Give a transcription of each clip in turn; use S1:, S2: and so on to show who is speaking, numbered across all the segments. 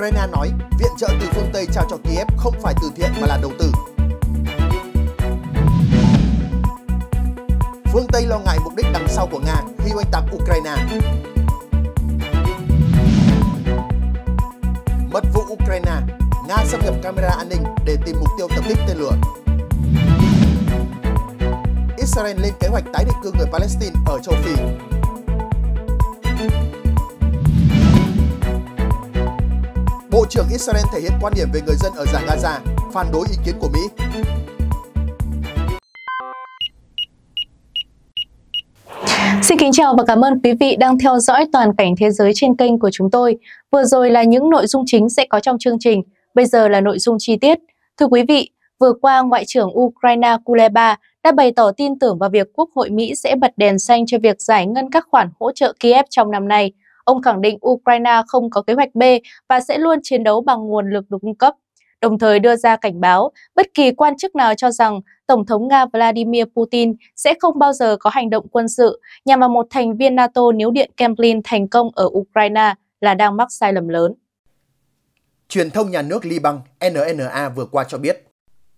S1: Ukraine nói viện trợ từ phương Tây trao cho Kiev không phải từ thiện mà là đầu tư. Phương Tây lo ngại mục đích đằng sau của Nga khi oanh tạc Ukraine. Mật vụ Ukraine, Nga xâm nhập camera an ninh để tìm mục tiêu tập kích tên lửa. Israel lên kế hoạch tái định cư người Palestine ở châu Phi. Bộ trưởng Israel thể hiện quan điểm về người dân ở giải Gaza, phản đối ý kiến của Mỹ.
S2: Xin kính chào và cảm ơn quý vị đang theo dõi toàn cảnh thế giới trên kênh của chúng tôi. Vừa rồi là những nội dung chính sẽ có trong chương trình, bây giờ là nội dung chi tiết. Thưa quý vị, vừa qua Ngoại trưởng Ukraine Kuleba đã bày tỏ tin tưởng vào việc Quốc hội Mỹ sẽ bật đèn xanh cho việc giải ngân các khoản hỗ trợ Kiev trong năm nay – Ông khẳng định Ukraine không có kế hoạch B và sẽ luôn chiến đấu bằng nguồn lực được cung cấp, đồng thời đưa ra cảnh báo bất kỳ quan chức nào cho rằng Tổng thống Nga Vladimir Putin sẽ không bao giờ có hành động quân sự nhằm vào một thành viên NATO nếu Điện Kremlin thành công ở Ukraine là đang mắc sai lầm lớn.
S1: Truyền thông nhà nước Liban NNA vừa qua cho biết,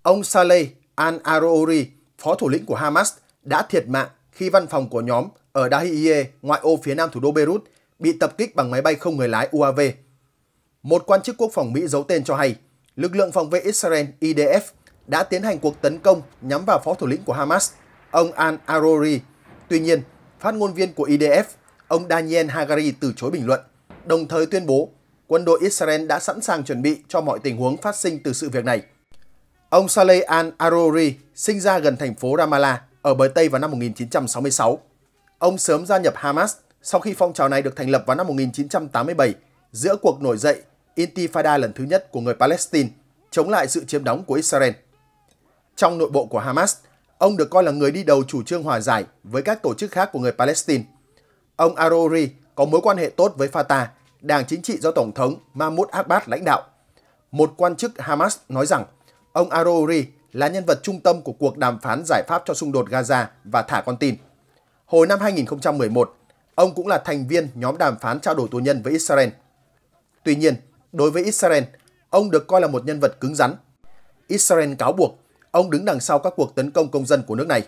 S1: ông Saleh al-Arouri, phó thủ lĩnh của Hamas, đã thiệt mạng khi văn phòng của nhóm ở Dahiye, ngoại ô phía nam thủ đô Beirut, bị tập kích bằng máy bay không người lái UAV. Một quan chức quốc phòng Mỹ giấu tên cho hay, lực lượng phòng vệ Israel IDF đã tiến hành cuộc tấn công nhắm vào phó thủ lĩnh của Hamas, ông Al-Arori. Tuy nhiên, phát ngôn viên của IDF, ông Daniel Hagari từ chối bình luận, đồng thời tuyên bố quân đội Israel đã sẵn sàng chuẩn bị cho mọi tình huống phát sinh từ sự việc này. Ông Saleh Al-Arori sinh ra gần thành phố Ramallah ở bờ Tây vào năm 1966. Ông sớm gia nhập Hamas sau khi phong trào này được thành lập vào năm 1987, giữa cuộc nổi dậy Intifada lần thứ nhất của người Palestine chống lại sự chiếm đóng của Israel. Trong nội bộ của Hamas, ông được coi là người đi đầu chủ trương hòa giải với các tổ chức khác của người Palestine. Ông Arori có mối quan hệ tốt với Fatah, đảng chính trị do Tổng thống Mahmoud Abbas lãnh đạo. Một quan chức Hamas nói rằng ông Arori là nhân vật trung tâm của cuộc đàm phán giải pháp cho xung đột Gaza và thả con tin. Hồi năm 2011, Ông cũng là thành viên nhóm đàm phán trao đổi tù nhân với Israel. Tuy nhiên, đối với Israel, ông được coi là một nhân vật cứng rắn. Israel cáo buộc ông đứng đằng sau các cuộc tấn công công dân của nước này.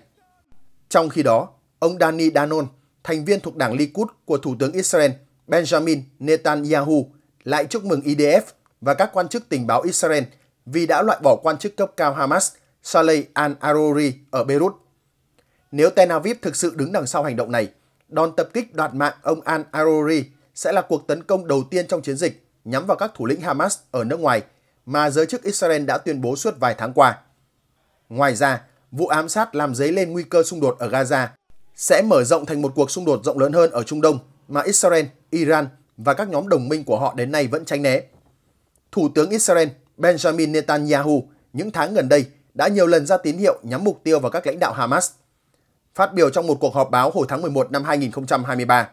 S1: Trong khi đó, ông Dani Danon, thành viên thuộc đảng Likud của Thủ tướng Israel Benjamin Netanyahu lại chúc mừng IDF và các quan chức tình báo Israel vì đã loại bỏ quan chức cấp cao Hamas Saleh al-Aruri ở Beirut. Nếu Tel Aviv thực sự đứng đằng sau hành động này, Đòn tập kích đoạt mạng ông al-Aruri sẽ là cuộc tấn công đầu tiên trong chiến dịch nhắm vào các thủ lĩnh Hamas ở nước ngoài mà giới chức Israel đã tuyên bố suốt vài tháng qua. Ngoài ra, vụ ám sát làm dấy lên nguy cơ xung đột ở Gaza sẽ mở rộng thành một cuộc xung đột rộng lớn hơn ở Trung Đông mà Israel, Iran và các nhóm đồng minh của họ đến nay vẫn tránh né. Thủ tướng Israel Benjamin Netanyahu những tháng gần đây đã nhiều lần ra tín hiệu nhắm mục tiêu vào các lãnh đạo Hamas – Phát biểu trong một cuộc họp báo hồi tháng 11 năm 2023,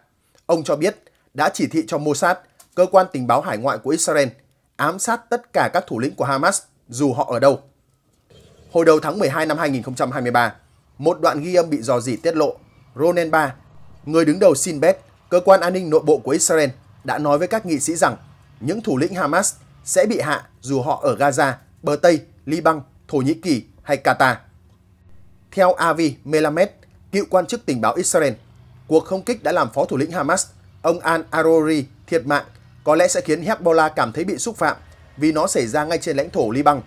S1: ông cho biết đã chỉ thị cho Mossad, cơ quan tình báo hải ngoại của Israel, ám sát tất cả các thủ lĩnh của Hamas dù họ ở đâu. Hồi đầu tháng 12 năm 2023, một đoạn ghi âm bị dò dỉ tiết lộ, Ronen Ba, người đứng đầu Shin Bet, cơ quan an ninh nội bộ của Israel, đã nói với các nghị sĩ rằng những thủ lĩnh Hamas sẽ bị hạ dù họ ở Gaza, bờ Tây, Liban, Thổ Nhĩ Kỳ hay Qatar. Theo Avi Melamed, cựu quan chức tình báo Israel. Cuộc không kích đã làm phó thủ lĩnh Hamas, ông Al-Arori, thiệt mạng, có lẽ sẽ khiến Hezbollah cảm thấy bị xúc phạm vì nó xảy ra ngay trên lãnh thổ Liban.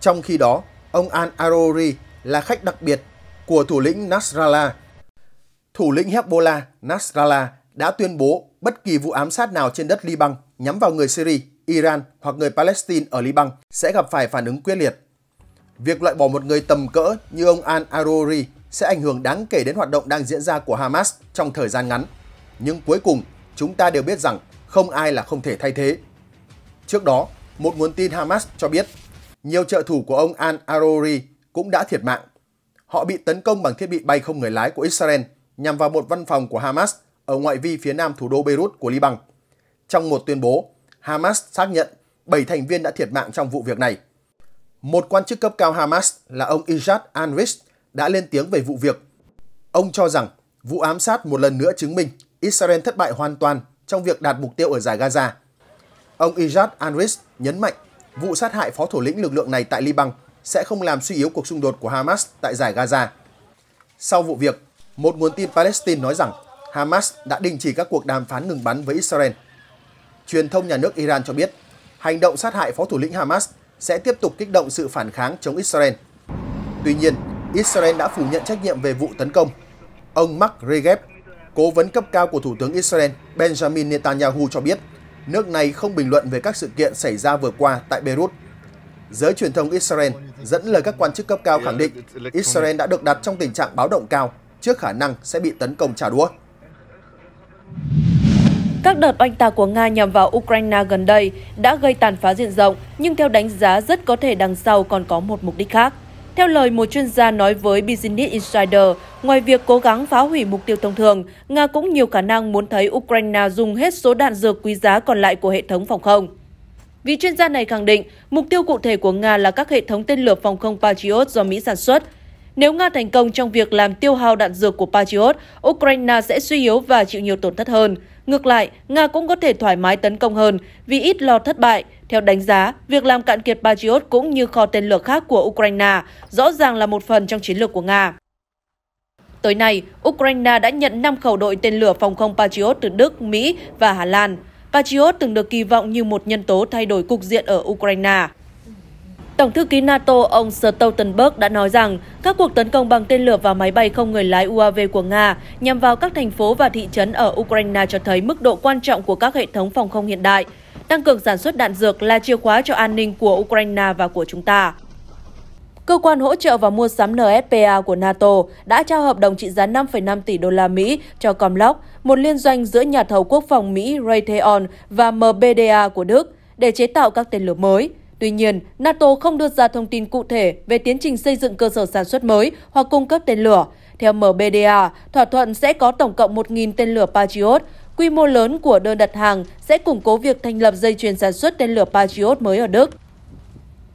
S1: Trong khi đó, ông Al-Arori là khách đặc biệt của thủ lĩnh Nasrallah. Thủ lĩnh Hezbollah Nasrallah đã tuyên bố bất kỳ vụ ám sát nào trên đất Liban nhắm vào người Syria, Iran hoặc người Palestine ở Liban sẽ gặp phải phản ứng quyết liệt. Việc loại bỏ một người tầm cỡ như ông Al-Arori sẽ ảnh hưởng đáng kể đến hoạt động đang diễn ra của Hamas trong thời gian ngắn. Nhưng cuối cùng, chúng ta đều biết rằng không ai là không thể thay thế. Trước đó, một nguồn tin Hamas cho biết nhiều trợ thủ của ông Al-Arori cũng đã thiệt mạng. Họ bị tấn công bằng thiết bị bay không người lái của Israel nhằm vào một văn phòng của Hamas ở ngoại vi phía nam thủ đô Beirut của Liban. Trong một tuyên bố, Hamas xác nhận 7 thành viên đã thiệt mạng trong vụ việc này. Một quan chức cấp cao Hamas là ông Ijad Anwis đã lên tiếng về vụ việc. Ông cho rằng vụ ám sát một lần nữa chứng minh Israel thất bại hoàn toàn trong việc đạt mục tiêu ở giải Gaza. Ông Ijad Anris nhấn mạnh vụ sát hại phó thủ lĩnh lực lượng này tại Liban sẽ không làm suy yếu cuộc xung đột của Hamas tại giải Gaza. Sau vụ việc, một nguồn tin Palestine nói rằng Hamas đã đình chỉ các cuộc đàm phán ngừng bắn với Israel. Truyền thông nhà nước Iran cho biết, hành động sát hại phó thủ lĩnh Hamas sẽ tiếp tục kích động sự phản kháng chống Israel. Tuy nhiên, Israel đã phủ nhận trách nhiệm về vụ tấn công. Ông Mark Regev, cố vấn cấp cao của Thủ tướng Israel Benjamin Netanyahu cho biết, nước này không bình luận về các sự kiện xảy ra vừa qua tại Beirut. Giới truyền thông Israel dẫn lời các quan chức cấp cao khẳng định Israel đã được đặt trong tình trạng báo động cao trước khả năng sẽ bị tấn công trả đũa.
S2: Các đợt
S3: oanh tạc của Nga nhằm vào Ukraine gần đây đã gây tàn phá diện rộng, nhưng theo đánh giá rất có thể đằng sau còn có một mục đích khác. Theo lời một chuyên gia nói với Business Insider, ngoài việc cố gắng phá hủy mục tiêu thông thường, Nga cũng nhiều khả năng muốn thấy Ukraine dùng hết số đạn dược quý giá còn lại của hệ thống phòng không. Vị chuyên gia này khẳng định, mục tiêu cụ thể của Nga là các hệ thống tên lửa phòng không Patriot do Mỹ sản xuất. Nếu Nga thành công trong việc làm tiêu hao đạn dược của Patriot, Ukraine sẽ suy yếu và chịu nhiều tổn thất hơn. Ngược lại, Nga cũng có thể thoải mái tấn công hơn vì ít lo thất bại. Theo đánh giá, việc làm cạn kiệt Patriot cũng như kho tên lửa khác của Ukraine rõ ràng là một phần trong chiến lược của Nga. Tới nay, Ukraine đã nhận 5 khẩu đội tên lửa phòng không Patriot từ Đức, Mỹ và Hà Lan. Patriot từng được kỳ vọng như một nhân tố thay đổi cục diện ở Ukraine. Tổng thư ký NATO ông Stoltenberg đã nói rằng các cuộc tấn công bằng tên lửa và máy bay không người lái UAV của Nga nhằm vào các thành phố và thị trấn ở Ukraine cho thấy mức độ quan trọng của các hệ thống phòng không hiện đại. Tăng cường sản xuất đạn dược là chìa khóa cho an ninh của Ukraine và của chúng ta. Cơ quan hỗ trợ và mua sắm NSPA của NATO đã trao hợp đồng trị giá 5,5 tỷ đô la Mỹ cho Comlock, một liên doanh giữa nhà thầu quốc phòng Mỹ Raytheon và MBDA của Đức, để chế tạo các tên lửa mới. Tuy nhiên, NATO không đưa ra thông tin cụ thể về tiến trình xây dựng cơ sở sản xuất mới hoặc cung cấp tên lửa. Theo MBDA, thỏa thuận sẽ có tổng cộng 1.000 tên lửa Patriot. Quy mô lớn của đơn đặt hàng sẽ củng cố việc thành lập dây chuyền sản xuất tên lửa Patriot mới ở Đức.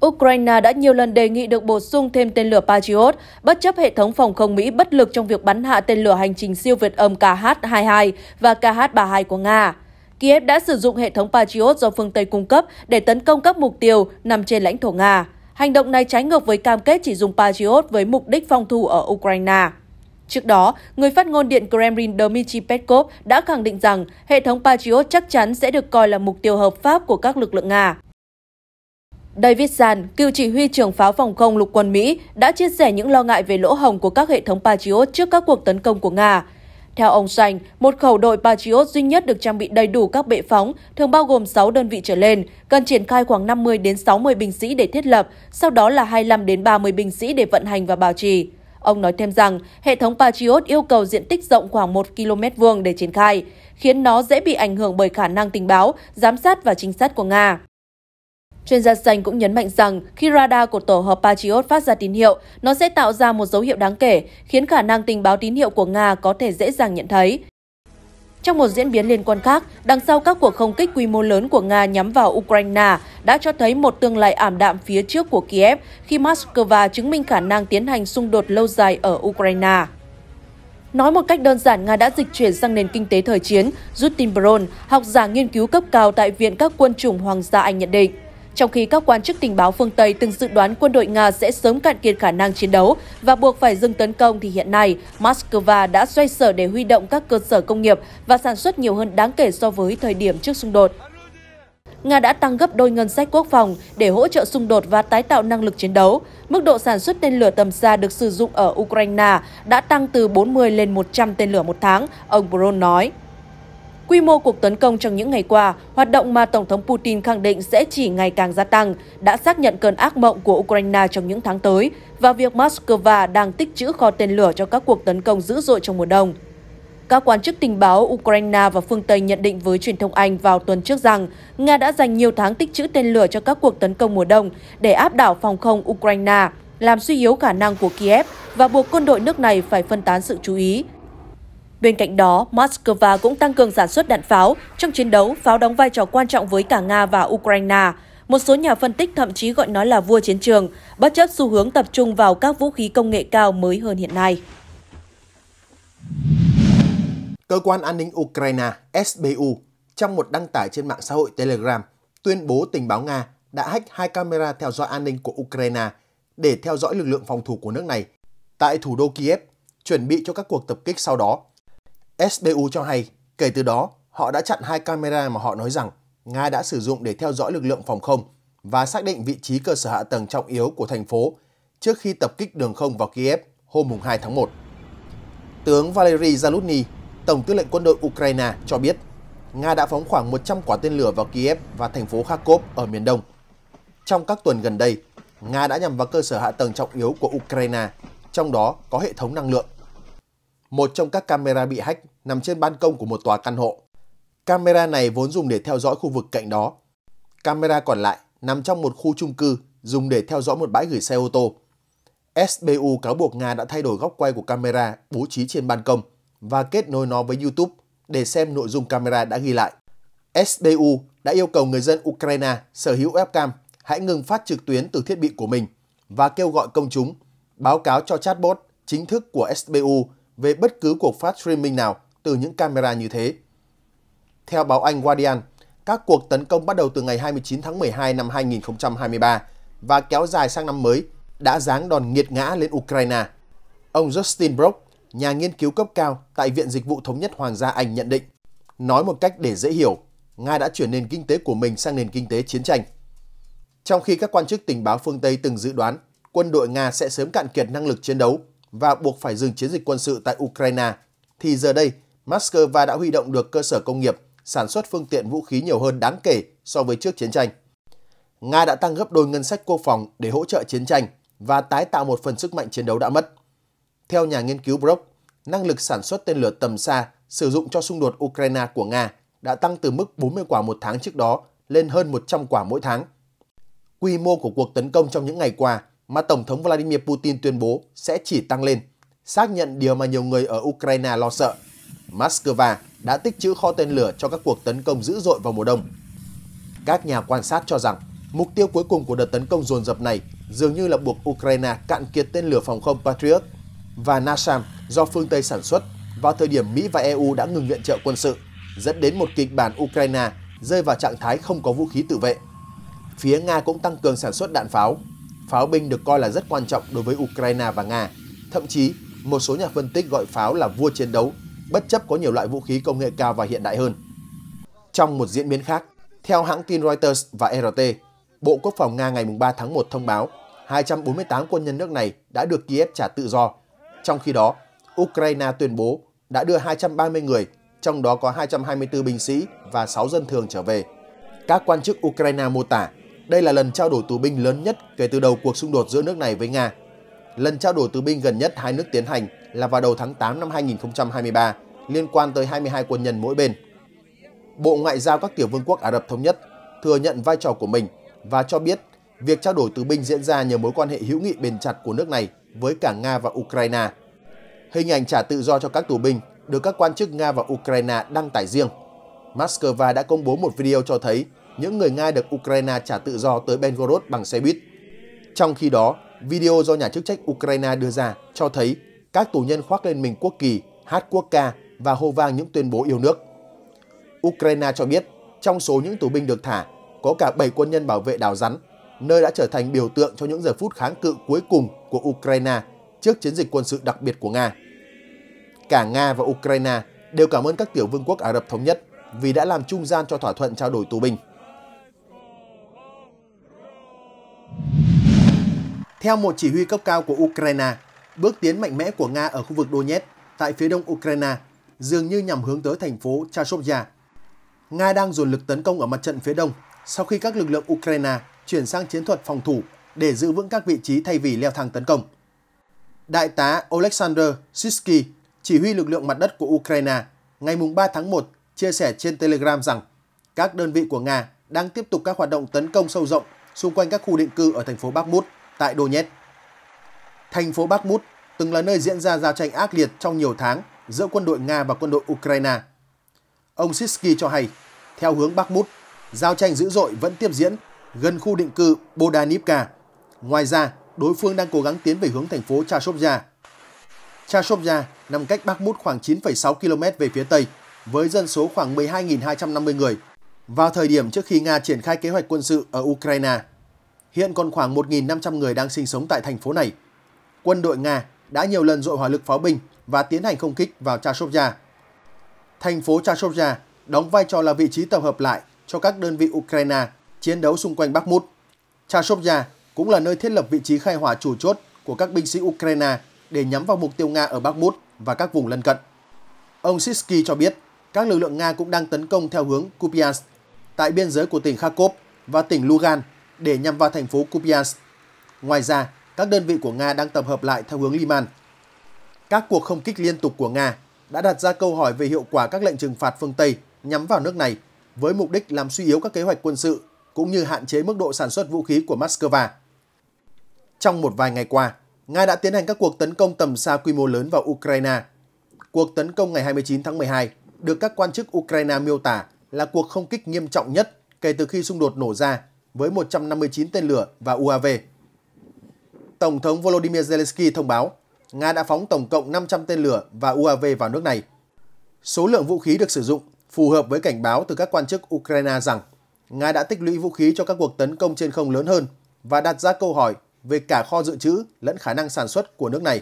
S3: Ukraine đã nhiều lần đề nghị được bổ sung thêm tên lửa Patriot, bất chấp hệ thống phòng không Mỹ bất lực trong việc bắn hạ tên lửa hành trình siêu vượt âm KH-22 và KH-32 của Nga. Kiev đã sử dụng hệ thống Patriot do phương Tây cung cấp để tấn công các mục tiêu nằm trên lãnh thổ Nga. Hành động này trái ngược với cam kết chỉ dùng Patriot với mục đích phòng thủ ở Ukraine. Trước đó, người phát ngôn Điện Kremlin Dmitry Peskov đã khẳng định rằng hệ thống Patriot chắc chắn sẽ được coi là mục tiêu hợp pháp của các lực lượng Nga. David Zan, cựu chỉ huy trưởng pháo phòng không lục quân Mỹ, đã chia sẻ những lo ngại về lỗ hồng của các hệ thống Patriot trước các cuộc tấn công của Nga. Theo ông Sành, một khẩu đội Patriot duy nhất được trang bị đầy đủ các bệ phóng, thường bao gồm 6 đơn vị trở lên, cần triển khai khoảng 50 đến 60 binh sĩ để thiết lập, sau đó là 25 đến 30 binh sĩ để vận hành và bảo trì. Ông nói thêm rằng, hệ thống Patriot yêu cầu diện tích rộng khoảng 1 km vuông để triển khai, khiến nó dễ bị ảnh hưởng bởi khả năng tình báo, giám sát và trinh sát của Nga. Chuyên gia xanh cũng nhấn mạnh rằng khi radar của tổ hợp Patriot phát ra tín hiệu, nó sẽ tạo ra một dấu hiệu đáng kể, khiến khả năng tình báo tín hiệu của Nga có thể dễ dàng nhận thấy. Trong một diễn biến liên quan khác, đằng sau các cuộc không kích quy mô lớn của Nga nhắm vào Ukraine đã cho thấy một tương lai ảm đạm phía trước của Kiev khi Moscow chứng minh khả năng tiến hành xung đột lâu dài ở Ukraine. Nói một cách đơn giản, Nga đã dịch chuyển sang nền kinh tế thời chiến, Justin Brown, học giả nghiên cứu cấp cao tại Viện các quân chủng Hoàng gia Anh nhận định trong khi các quan chức tình báo phương Tây từng dự đoán quân đội Nga sẽ sớm cạn kiệt khả năng chiến đấu và buộc phải dừng tấn công thì hiện nay, Moscow đã xoay sở để huy động các cơ sở công nghiệp và sản xuất nhiều hơn đáng kể so với thời điểm trước xung đột. Nga đã tăng gấp đôi ngân sách quốc phòng để hỗ trợ xung đột và tái tạo năng lực chiến đấu. Mức độ sản xuất tên lửa tầm xa được sử dụng ở Ukraine đã tăng từ 40 lên 100 tên lửa một tháng, ông Bron nói. Quy mô cuộc tấn công trong những ngày qua, hoạt động mà Tổng thống Putin khẳng định sẽ chỉ ngày càng gia tăng, đã xác nhận cơn ác mộng của Ukraine trong những tháng tới và việc Moscow đang tích trữ kho tên lửa cho các cuộc tấn công dữ dội trong mùa đông. Các quan chức tình báo Ukraine và phương Tây nhận định với truyền thông Anh vào tuần trước rằng Nga đã dành nhiều tháng tích trữ tên lửa cho các cuộc tấn công mùa đông để áp đảo phòng không Ukraine, làm suy yếu khả năng của Kiev và buộc quân đội nước này phải phân tán sự chú ý. Bên cạnh đó, Moscow cũng tăng cường sản xuất đạn pháo. Trong chiến đấu, pháo đóng vai trò quan trọng với cả Nga và Ukraine. Một số nhà phân tích thậm chí gọi nó là vua chiến trường, bất chấp xu hướng tập trung vào các vũ khí công nghệ cao mới hơn hiện nay.
S1: Cơ quan an ninh Ukraine SBU trong một đăng tải trên mạng xã hội Telegram tuyên bố tình báo Nga đã hack hai camera theo dõi an ninh của Ukraine để theo dõi lực lượng phòng thủ của nước này tại thủ đô Kiev, chuẩn bị cho các cuộc tập kích sau đó SBU cho hay, kể từ đó, họ đã chặn hai camera mà họ nói rằng Nga đã sử dụng để theo dõi lực lượng phòng không và xác định vị trí cơ sở hạ tầng trọng yếu của thành phố trước khi tập kích đường không vào Kiev hôm 2 tháng 1. Tướng Valery Zaluzny, Tổng tư lệnh quân đội Ukraine cho biết, Nga đã phóng khoảng 100 quả tên lửa vào Kiev và thành phố Kharkov ở miền đông. Trong các tuần gần đây, Nga đã nhằm vào cơ sở hạ tầng trọng yếu của Ukraine, trong đó có hệ thống năng lượng một trong các camera bị hack nằm trên ban công của một tòa căn hộ. Camera này vốn dùng để theo dõi khu vực cạnh đó. Camera còn lại nằm trong một khu chung cư dùng để theo dõi một bãi gửi xe ô tô. SBU cáo buộc Nga đã thay đổi góc quay của camera bố trí trên ban công và kết nối nó với YouTube để xem nội dung camera đã ghi lại. SBU đã yêu cầu người dân Ukraine sở hữu webcam hãy ngừng phát trực tuyến từ thiết bị của mình và kêu gọi công chúng báo cáo cho chatbot chính thức của SBU về bất cứ cuộc phát streaming nào từ những camera như thế. Theo báo Anh Guardian, các cuộc tấn công bắt đầu từ ngày 29 tháng 12 năm 2023 và kéo dài sang năm mới đã giáng đòn nghiệt ngã lên Ukraine. Ông Justin Brock, nhà nghiên cứu cấp cao tại Viện Dịch vụ Thống nhất Hoàng gia Anh nhận định, nói một cách để dễ hiểu, Nga đã chuyển nền kinh tế của mình sang nền kinh tế chiến tranh. Trong khi các quan chức tình báo phương Tây từng dự đoán quân đội Nga sẽ sớm cạn kiệt năng lực chiến đấu và buộc phải dừng chiến dịch quân sự tại Ukraine, thì giờ đây Moscow đã huy động được cơ sở công nghiệp, sản xuất phương tiện vũ khí nhiều hơn đáng kể so với trước chiến tranh. Nga đã tăng gấp đôi ngân sách quốc phòng để hỗ trợ chiến tranh và tái tạo một phần sức mạnh chiến đấu đã mất. Theo nhà nghiên cứu Brock, năng lực sản xuất tên lửa tầm xa sử dụng cho xung đột Ukraine của Nga đã tăng từ mức 40 quả một tháng trước đó lên hơn 100 quả mỗi tháng. Quy mô của cuộc tấn công trong những ngày qua mà Tổng thống Vladimir Putin tuyên bố sẽ chỉ tăng lên, xác nhận điều mà nhiều người ở Ukraine lo sợ. Moscow đã tích trữ kho tên lửa cho các cuộc tấn công dữ dội vào mùa đông. Các nhà quan sát cho rằng mục tiêu cuối cùng của đợt tấn công dồn dập này dường như là buộc Ukraine cạn kiệt tên lửa phòng không Patriot và Nasam do phương Tây sản xuất vào thời điểm Mỹ và EU đã ngừng viện trợ quân sự, dẫn đến một kịch bản Ukraine rơi vào trạng thái không có vũ khí tự vệ. Phía Nga cũng tăng cường sản xuất đạn pháo Pháo binh được coi là rất quan trọng đối với Ukraine và Nga. Thậm chí, một số nhà phân tích gọi pháo là vua chiến đấu, bất chấp có nhiều loại vũ khí công nghệ cao và hiện đại hơn. Trong một diễn biến khác, theo hãng tin Reuters và RT, Bộ Quốc phòng Nga ngày 3 tháng 1 thông báo 248 quân nhân nước này đã được Kiev trả tự do. Trong khi đó, Ukraine tuyên bố đã đưa 230 người, trong đó có 224 binh sĩ và 6 dân thường trở về. Các quan chức Ukraine mô tả đây là lần trao đổi tù binh lớn nhất kể từ đầu cuộc xung đột giữa nước này với Nga. Lần trao đổi tù binh gần nhất hai nước tiến hành là vào đầu tháng 8 năm 2023, liên quan tới 22 quân nhân mỗi bên. Bộ Ngoại giao các tiểu vương quốc Ả Rập Thống Nhất thừa nhận vai trò của mình và cho biết việc trao đổi tù binh diễn ra nhờ mối quan hệ hữu nghị bền chặt của nước này với cả Nga và Ukraine. Hình ảnh trả tự do cho các tù binh được các quan chức Nga và Ukraine đăng tải riêng. Moscow đã công bố một video cho thấy những người Nga được Ukraine trả tự do tới Belgorod bằng xe buýt. Trong khi đó, video do nhà chức trách Ukraine đưa ra cho thấy các tù nhân khoác lên mình quốc kỳ, hát quốc ca và hô vang những tuyên bố yêu nước. Ukraine cho biết trong số những tù binh được thả có cả 7 quân nhân bảo vệ đảo rắn, nơi đã trở thành biểu tượng cho những giờ phút kháng cự cuối cùng của Ukraine trước chiến dịch quân sự đặc biệt của Nga. Cả Nga và Ukraine đều cảm ơn các tiểu vương quốc Ả Rập Thống Nhất vì đã làm trung gian cho thỏa thuận trao đổi tù binh. Theo một chỉ huy cấp cao của Ukraine, bước tiến mạnh mẽ của Nga ở khu vực Donetsk tại phía đông Ukraine dường như nhằm hướng tới thành phố Chasovya. Nga đang dồn lực tấn công ở mặt trận phía đông sau khi các lực lượng Ukraine chuyển sang chiến thuật phòng thủ để giữ vững các vị trí thay vì leo thang tấn công. Đại tá Oleksandr Sisky, chỉ huy lực lượng mặt đất của Ukraine, ngày 3 tháng 1 chia sẻ trên Telegram rằng các đơn vị của Nga đang tiếp tục các hoạt động tấn công sâu rộng xung quanh các khu định cư ở thành phố Bakhmut tại Donetsk. Thành phố Bakhmut từng là nơi diễn ra giao tranh ác liệt trong nhiều tháng giữa quân đội Nga và quân đội Ukraine. Ông Sisky cho hay, theo hướng Bakhmut, giao tranh dữ dội vẫn tiếp diễn gần khu định cư Bodanivka. Ngoài ra, đối phương đang cố gắng tiến về hướng thành phố Chashovya. Chashovya nằm cách Bakhmut khoảng 9,6 km về phía Tây, với dân số khoảng 12.250 người, vào thời điểm trước khi Nga triển khai kế hoạch quân sự ở Ukraine. Hiện còn khoảng 1.500 người đang sinh sống tại thành phố này. Quân đội Nga đã nhiều lần dội hỏa lực pháo binh và tiến hành không kích vào Chashovya. Thành phố Chashovya đóng vai trò là vị trí tập hợp lại cho các đơn vị Ukraine chiến đấu xung quanh Bakhmut. Chashovya cũng là nơi thiết lập vị trí khai hỏa chủ chốt của các binh sĩ Ukraine để nhắm vào mục tiêu Nga ở Bakhmut và các vùng lân cận. Ông Sisky cho biết các lực lượng Nga cũng đang tấn công theo hướng Kupiansk tại biên giới của tỉnh Kharkov và tỉnh Lugan để nhằm vào thành phố Kupiansk. Ngoài ra, các đơn vị của Nga đang tập hợp lại theo hướng Liman. Các cuộc không kích liên tục của Nga đã đặt ra câu hỏi về hiệu quả các lệnh trừng phạt phương Tây nhắm vào nước này với mục đích làm suy yếu các kế hoạch quân sự cũng như hạn chế mức độ sản xuất vũ khí của Moscow. Trong một vài ngày qua, Nga đã tiến hành các cuộc tấn công tầm xa quy mô lớn vào Ukraine. Cuộc tấn công ngày 29 tháng 12 được các quan chức Ukraine miêu tả là cuộc không kích nghiêm trọng nhất kể từ khi xung đột nổ ra với 159 tên lửa và UAV. Tổng thống Volodymyr Zelensky thông báo Nga đã phóng tổng cộng 500 tên lửa và UAV vào nước này. Số lượng vũ khí được sử dụng phù hợp với cảnh báo từ các quan chức Ukraine rằng Nga đã tích lũy vũ khí cho các cuộc tấn công trên không lớn hơn và đặt ra câu hỏi về cả kho dự trữ lẫn khả năng sản xuất của nước này.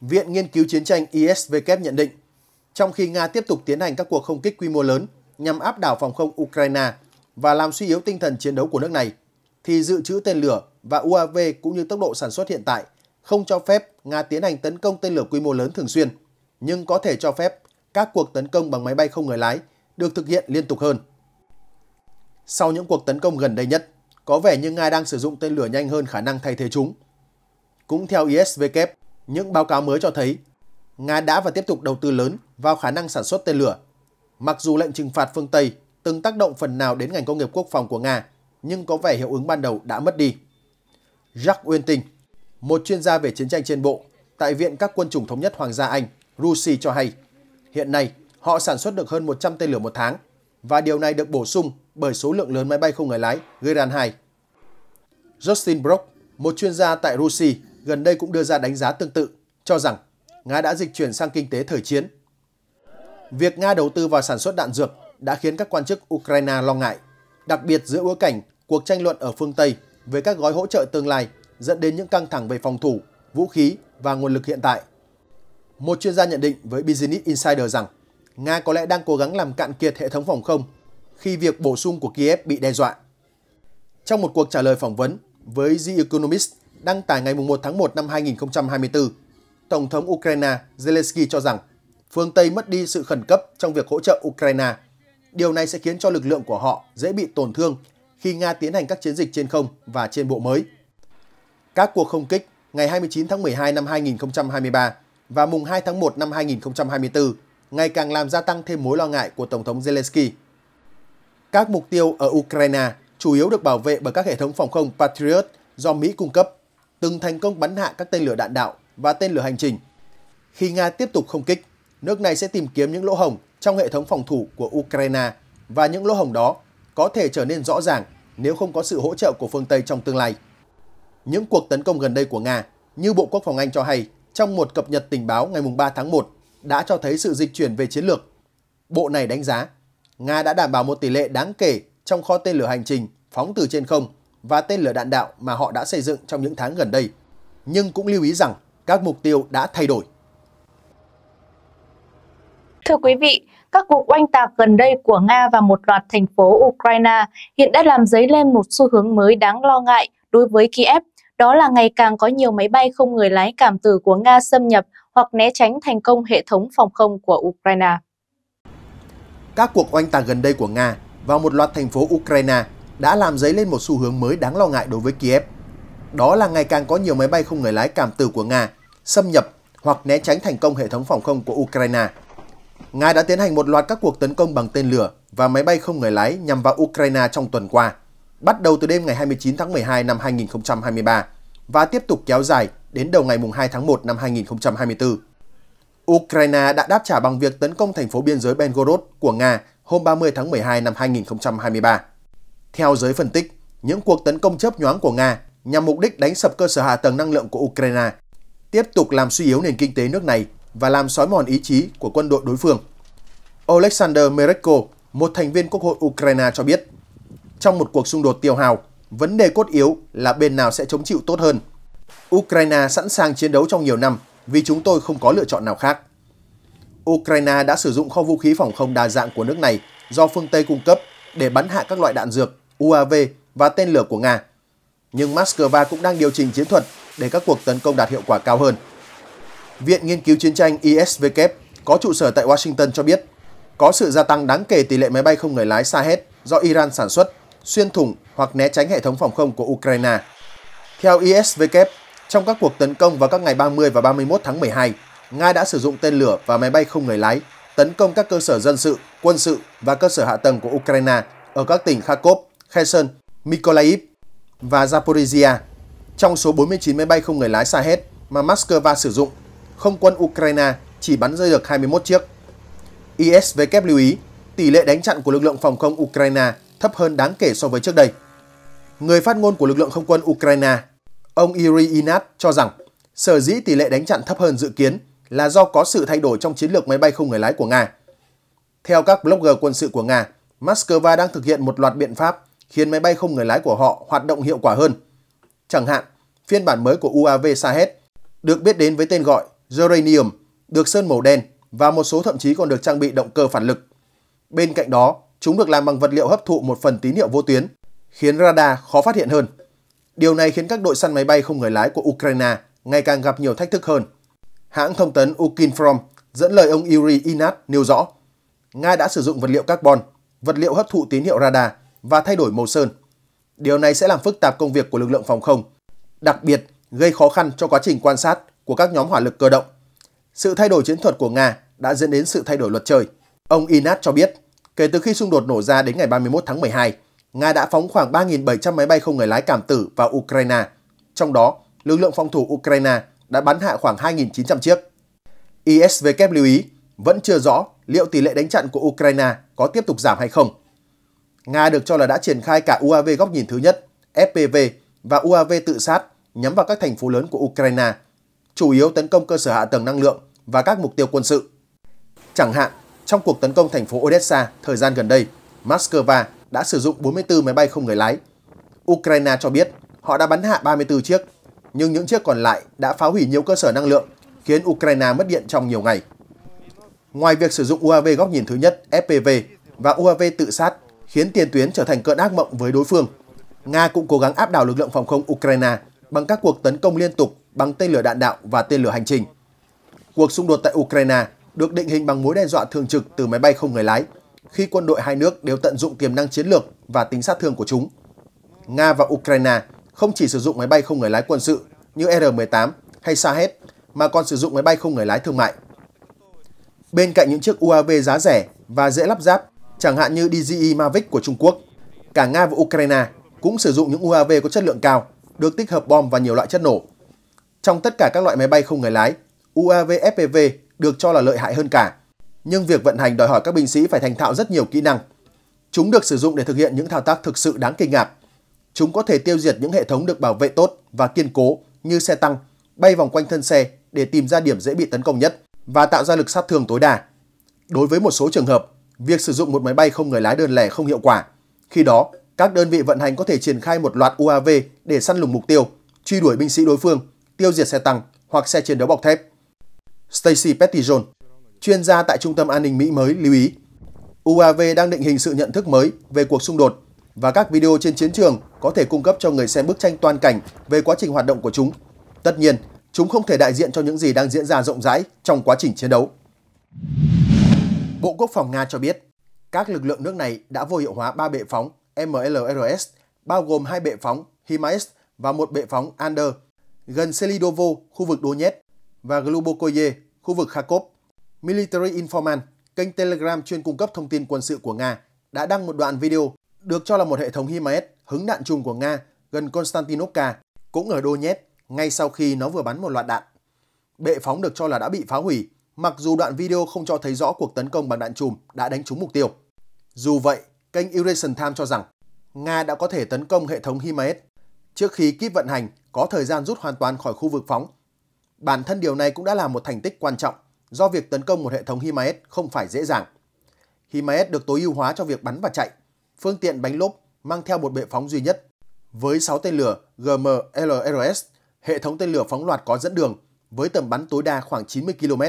S1: Viện Nghiên cứu Chiến tranh ISVK nhận định, trong khi Nga tiếp tục tiến hành các cuộc không kích quy mô lớn nhằm áp đảo phòng không Ukraine và làm suy yếu tinh thần chiến đấu của nước này, thì dự trữ tên lửa và UAV cũng như tốc độ sản xuất hiện tại không cho phép Nga tiến hành tấn công tên lửa quy mô lớn thường xuyên, nhưng có thể cho phép các cuộc tấn công bằng máy bay không người lái được thực hiện liên tục hơn. Sau những cuộc tấn công gần đây nhất, có vẻ như Nga đang sử dụng tên lửa nhanh hơn khả năng thay thế chúng. Cũng theo ISVK, những báo cáo mới cho thấy Nga đã và tiếp tục đầu tư lớn vào khả năng sản xuất tên lửa. Mặc dù lệnh trừng phạt phương Tây từng tác động phần nào đến ngành công nghiệp quốc phòng của Nga, nhưng có vẻ hiệu ứng ban đầu đã mất đi. Jacques Uyên Tinh, một chuyên gia về chiến tranh trên bộ tại Viện các quân chủng thống nhất Hoàng gia Anh, Rusi cho hay, hiện nay họ sản xuất được hơn 100 tên lửa một tháng và điều này được bổ sung bởi số lượng lớn máy bay không người lái Iran 2. Justin Brock, một chuyên gia tại Rusi, gần đây cũng đưa ra đánh giá tương tự, cho rằng Nga đã dịch chuyển sang kinh tế thời chiến. Việc Nga đầu tư vào sản xuất đạn dược đã khiến các quan chức Ukraine lo ngại, đặc biệt giữa bối cảnh cuộc tranh luận ở phương Tây về các gói hỗ trợ tương lai dẫn đến những căng thẳng về phòng thủ, vũ khí và nguồn lực hiện tại. Một chuyên gia nhận định với Business Insider rằng Nga có lẽ đang cố gắng làm cạn kiệt hệ thống phòng không khi việc bổ sung của Kiev bị đe dọa. Trong một cuộc trả lời phỏng vấn với The Economist đăng tải ngày 1 tháng 1 năm 2024, Tổng thống Ukraine Zelensky cho rằng phương Tây mất đi sự khẩn cấp trong việc hỗ trợ Ukraine Điều này sẽ khiến cho lực lượng của họ dễ bị tổn thương khi Nga tiến hành các chiến dịch trên không và trên bộ mới. Các cuộc không kích ngày 29 tháng 12 năm 2023 và mùng 2 tháng 1 năm 2024 ngày càng làm gia tăng thêm mối lo ngại của Tổng thống Zelensky. Các mục tiêu ở Ukraine chủ yếu được bảo vệ bởi các hệ thống phòng không Patriot do Mỹ cung cấp, từng thành công bắn hạ các tên lửa đạn đạo và tên lửa hành trình. Khi Nga tiếp tục không kích, nước này sẽ tìm kiếm những lỗ hổng trong hệ thống phòng thủ của Ukraine và những lỗ hổng đó có thể trở nên rõ ràng nếu không có sự hỗ trợ của phương Tây trong tương lai. Những cuộc tấn công gần đây của Nga, như Bộ Quốc phòng Anh cho hay trong một cập nhật tình báo ngày 3 tháng 1, đã cho thấy sự dịch chuyển về chiến lược. Bộ này đánh giá, Nga đã đảm bảo một tỷ lệ đáng kể trong kho tên lửa hành trình phóng từ trên không và tên lửa đạn đạo mà họ đã xây dựng trong những tháng gần đây. Nhưng cũng lưu ý rằng các mục tiêu đã thay đổi.
S2: Thưa quý vị, các cuộc oanh tạc gần đây của Nga và một loạt thành phố Ukraine hiện đã làm dấy lên một xu hướng mới đáng lo ngại đối với Kiev, đó là ngày càng có nhiều máy bay không người lái cảm tử của Nga xâm nhập hoặc né tránh thành công hệ thống phòng không của Ukraine.
S1: Các cuộc oanh tạc gần đây của Nga và một loạt thành phố Ukraine đã làm dấy lên một xu hướng mới đáng lo ngại đối với Kiev. Đó là ngày càng có nhiều máy bay không người lái cảm tử của Nga xâm nhập hoặc né tránh thành công hệ thống phòng không của Ukraine – Nga đã tiến hành một loạt các cuộc tấn công bằng tên lửa và máy bay không người lái nhằm vào Ukraine trong tuần qua, bắt đầu từ đêm ngày 29 tháng 12 năm 2023 và tiếp tục kéo dài đến đầu ngày 2 tháng 1 năm 2024. Ukraine đã đáp trả bằng việc tấn công thành phố biên giới Belgorod của Nga hôm 30 tháng 12 năm 2023. Theo giới phân tích, những cuộc tấn công chớp nhoáng của Nga nhằm mục đích đánh sập cơ sở hạ tầng năng lượng của Ukraine, tiếp tục làm suy yếu nền kinh tế nước này và làm xói mòn ý chí của quân đội đối phương. Alexander Merenko, một thành viên Quốc hội Ukraine cho biết, trong một cuộc xung đột tiêu hào, vấn đề cốt yếu là bên nào sẽ chống chịu tốt hơn. Ukraine sẵn sàng chiến đấu trong nhiều năm vì chúng tôi không có lựa chọn nào khác. Ukraine đã sử dụng kho vũ khí phòng không đa dạng của nước này do phương Tây cung cấp để bắn hạ các loại đạn dược, UAV và tên lửa của Nga. Nhưng Moscow cũng đang điều chỉnh chiến thuật để các cuộc tấn công đạt hiệu quả cao hơn. Viện Nghiên cứu Chiến tranh ISW có trụ sở tại Washington cho biết, có sự gia tăng đáng kể tỷ lệ máy bay không người lái Shahed do Iran sản xuất, xuyên thủng hoặc né tránh hệ thống phòng không của Ukraine. Theo ISW, trong các cuộc tấn công vào các ngày 30 và 31 tháng 12, Nga đã sử dụng tên lửa và máy bay không người lái tấn công các cơ sở dân sự, quân sự và cơ sở hạ tầng của Ukraine ở các tỉnh Kharkov, Kherson, Mykolaiv và Zaporizhia. Trong số 49 máy bay không người lái Shahed mà Moscow sử dụng không quân Ukraine chỉ bắn rơi được 21 chiếc. ISW lưu ý, tỷ lệ đánh chặn của lực lượng phòng không Ukraine thấp hơn đáng kể so với trước đây. Người phát ngôn của lực lượng không quân Ukraine, ông Iri Inat cho rằng sở dĩ tỷ lệ đánh chặn thấp hơn dự kiến là do có sự thay đổi trong chiến lược máy bay không người lái của Nga. Theo các blogger quân sự của Nga, Moscow đang thực hiện một loạt biện pháp khiến máy bay không người lái của họ hoạt động hiệu quả hơn. Chẳng hạn, phiên bản mới của UAV Sahed được biết đến với tên gọi geranium được sơn màu đen và một số thậm chí còn được trang bị động cơ phản lực. Bên cạnh đó, chúng được làm bằng vật liệu hấp thụ một phần tín hiệu vô tuyến, khiến radar khó phát hiện hơn. Điều này khiến các đội săn máy bay không người lái của Ukraine ngày càng gặp nhiều thách thức hơn. Hãng thông tấn Ukinform dẫn lời ông Yuri Inat nêu rõ, Nga đã sử dụng vật liệu carbon, vật liệu hấp thụ tín hiệu radar và thay đổi màu sơn. Điều này sẽ làm phức tạp công việc của lực lượng phòng không, đặc biệt gây khó khăn cho quá trình quan sát của các nhóm hỏa lực cơ động. Sự thay đổi chiến thuật của Nga đã dẫn đến sự thay đổi luật chơi. Ông Inat cho biết, kể từ khi xung đột nổ ra đến ngày 31 tháng 12, Nga đã phóng khoảng 3.700 máy bay không người lái cảm tử vào Ukraine. Trong đó, lực lượng phòng thủ Ukraine đã bắn hạ khoảng 2.900 chiếc. ISVK lưu ý vẫn chưa rõ liệu tỷ lệ đánh chặn của Ukraine có tiếp tục giảm hay không. Nga được cho là đã triển khai cả UAV góc nhìn thứ nhất, FPV và UAV tự sát nhắm vào các thành phố lớn của Ukraine chủ yếu tấn công cơ sở hạ tầng năng lượng và các mục tiêu quân sự. Chẳng hạn, trong cuộc tấn công thành phố Odessa thời gian gần đây, Moscow đã sử dụng 44 máy bay không người lái. Ukraine cho biết họ đã bắn hạ 34 chiếc, nhưng những chiếc còn lại đã phá hủy nhiều cơ sở năng lượng, khiến Ukraine mất điện trong nhiều ngày. Ngoài việc sử dụng UAV góc nhìn thứ nhất FPV và UAV tự sát khiến tiền tuyến trở thành cơn ác mộng với đối phương, Nga cũng cố gắng áp đảo lực lượng phòng không Ukraine bằng các cuộc tấn công liên tục bằng tên lửa đạn đạo và tên lửa hành trình. Cuộc xung đột tại Ukraine được định hình bằng mối đe dọa thường trực từ máy bay không người lái, khi quân đội hai nước đều tận dụng tiềm năng chiến lược và tính sát thương của chúng. Nga và Ukraine không chỉ sử dụng máy bay không người lái quân sự như R-18 hay Shahed mà còn sử dụng máy bay không người lái thương mại. Bên cạnh những chiếc UAV giá rẻ và dễ lắp ráp, chẳng hạn như DJI e Mavic của Trung Quốc, cả Nga và Ukraine cũng sử dụng những UAV có chất lượng cao, được tích hợp bom và nhiều loại chất nổ. Trong tất cả các loại máy bay không người lái, UAV FPV được cho là lợi hại hơn cả. Nhưng việc vận hành đòi hỏi các binh sĩ phải thành thạo rất nhiều kỹ năng. Chúng được sử dụng để thực hiện những thao tác thực sự đáng kinh ngạc. Chúng có thể tiêu diệt những hệ thống được bảo vệ tốt và kiên cố như xe tăng, bay vòng quanh thân xe để tìm ra điểm dễ bị tấn công nhất và tạo ra lực sát thương tối đa. Đối với một số trường hợp, việc sử dụng một máy bay không người lái đơn lẻ không hiệu quả. Khi đó, các đơn vị vận hành có thể triển khai một loạt UAV để săn lùng mục tiêu, truy đuổi binh sĩ đối phương tiêu diệt xe tăng hoặc xe chiến đấu bọc thép. Stacy Pettijohn, chuyên gia tại Trung tâm An ninh Mỹ mới lưu ý, UAV đang định hình sự nhận thức mới về cuộc xung đột và các video trên chiến trường có thể cung cấp cho người xem bức tranh toàn cảnh về quá trình hoạt động của chúng. Tất nhiên, chúng không thể đại diện cho những gì đang diễn ra rộng rãi trong quá trình chiến đấu. Bộ Quốc phòng Nga cho biết, các lực lượng nước này đã vô hiệu hóa 3 bệ phóng MLRS, bao gồm hai bệ phóng HIMARS và một bệ phóng Ander gần Selidovo, khu vực Donetsk và Glubokoye, khu vực Kharkov. Military Informant, kênh Telegram chuyên cung cấp thông tin quân sự của Nga, đã đăng một đoạn video được cho là một hệ thống HIMARS hứng đạn trùng của Nga gần Konstantinovka, cũng ở Donetsk, ngay sau khi nó vừa bắn một loạt đạn. Bệ phóng được cho là đã bị phá hủy, mặc dù đoạn video không cho thấy rõ cuộc tấn công bằng đạn chùm đã đánh trúng mục tiêu. Dù vậy, kênh Eurasian Times cho rằng Nga đã có thể tấn công hệ thống HIMARS trước khi kíp vận hành có thời gian rút hoàn toàn khỏi khu vực phóng. Bản thân điều này cũng đã là một thành tích quan trọng do việc tấn công một hệ thống HIMARS không phải dễ dàng. HIMARS được tối ưu hóa cho việc bắn và chạy. Phương tiện bánh lốp mang theo một bệ phóng duy nhất. Với 6 tên lửa GMLRS, hệ thống tên lửa phóng loạt có dẫn đường với tầm bắn tối đa khoảng 90 km.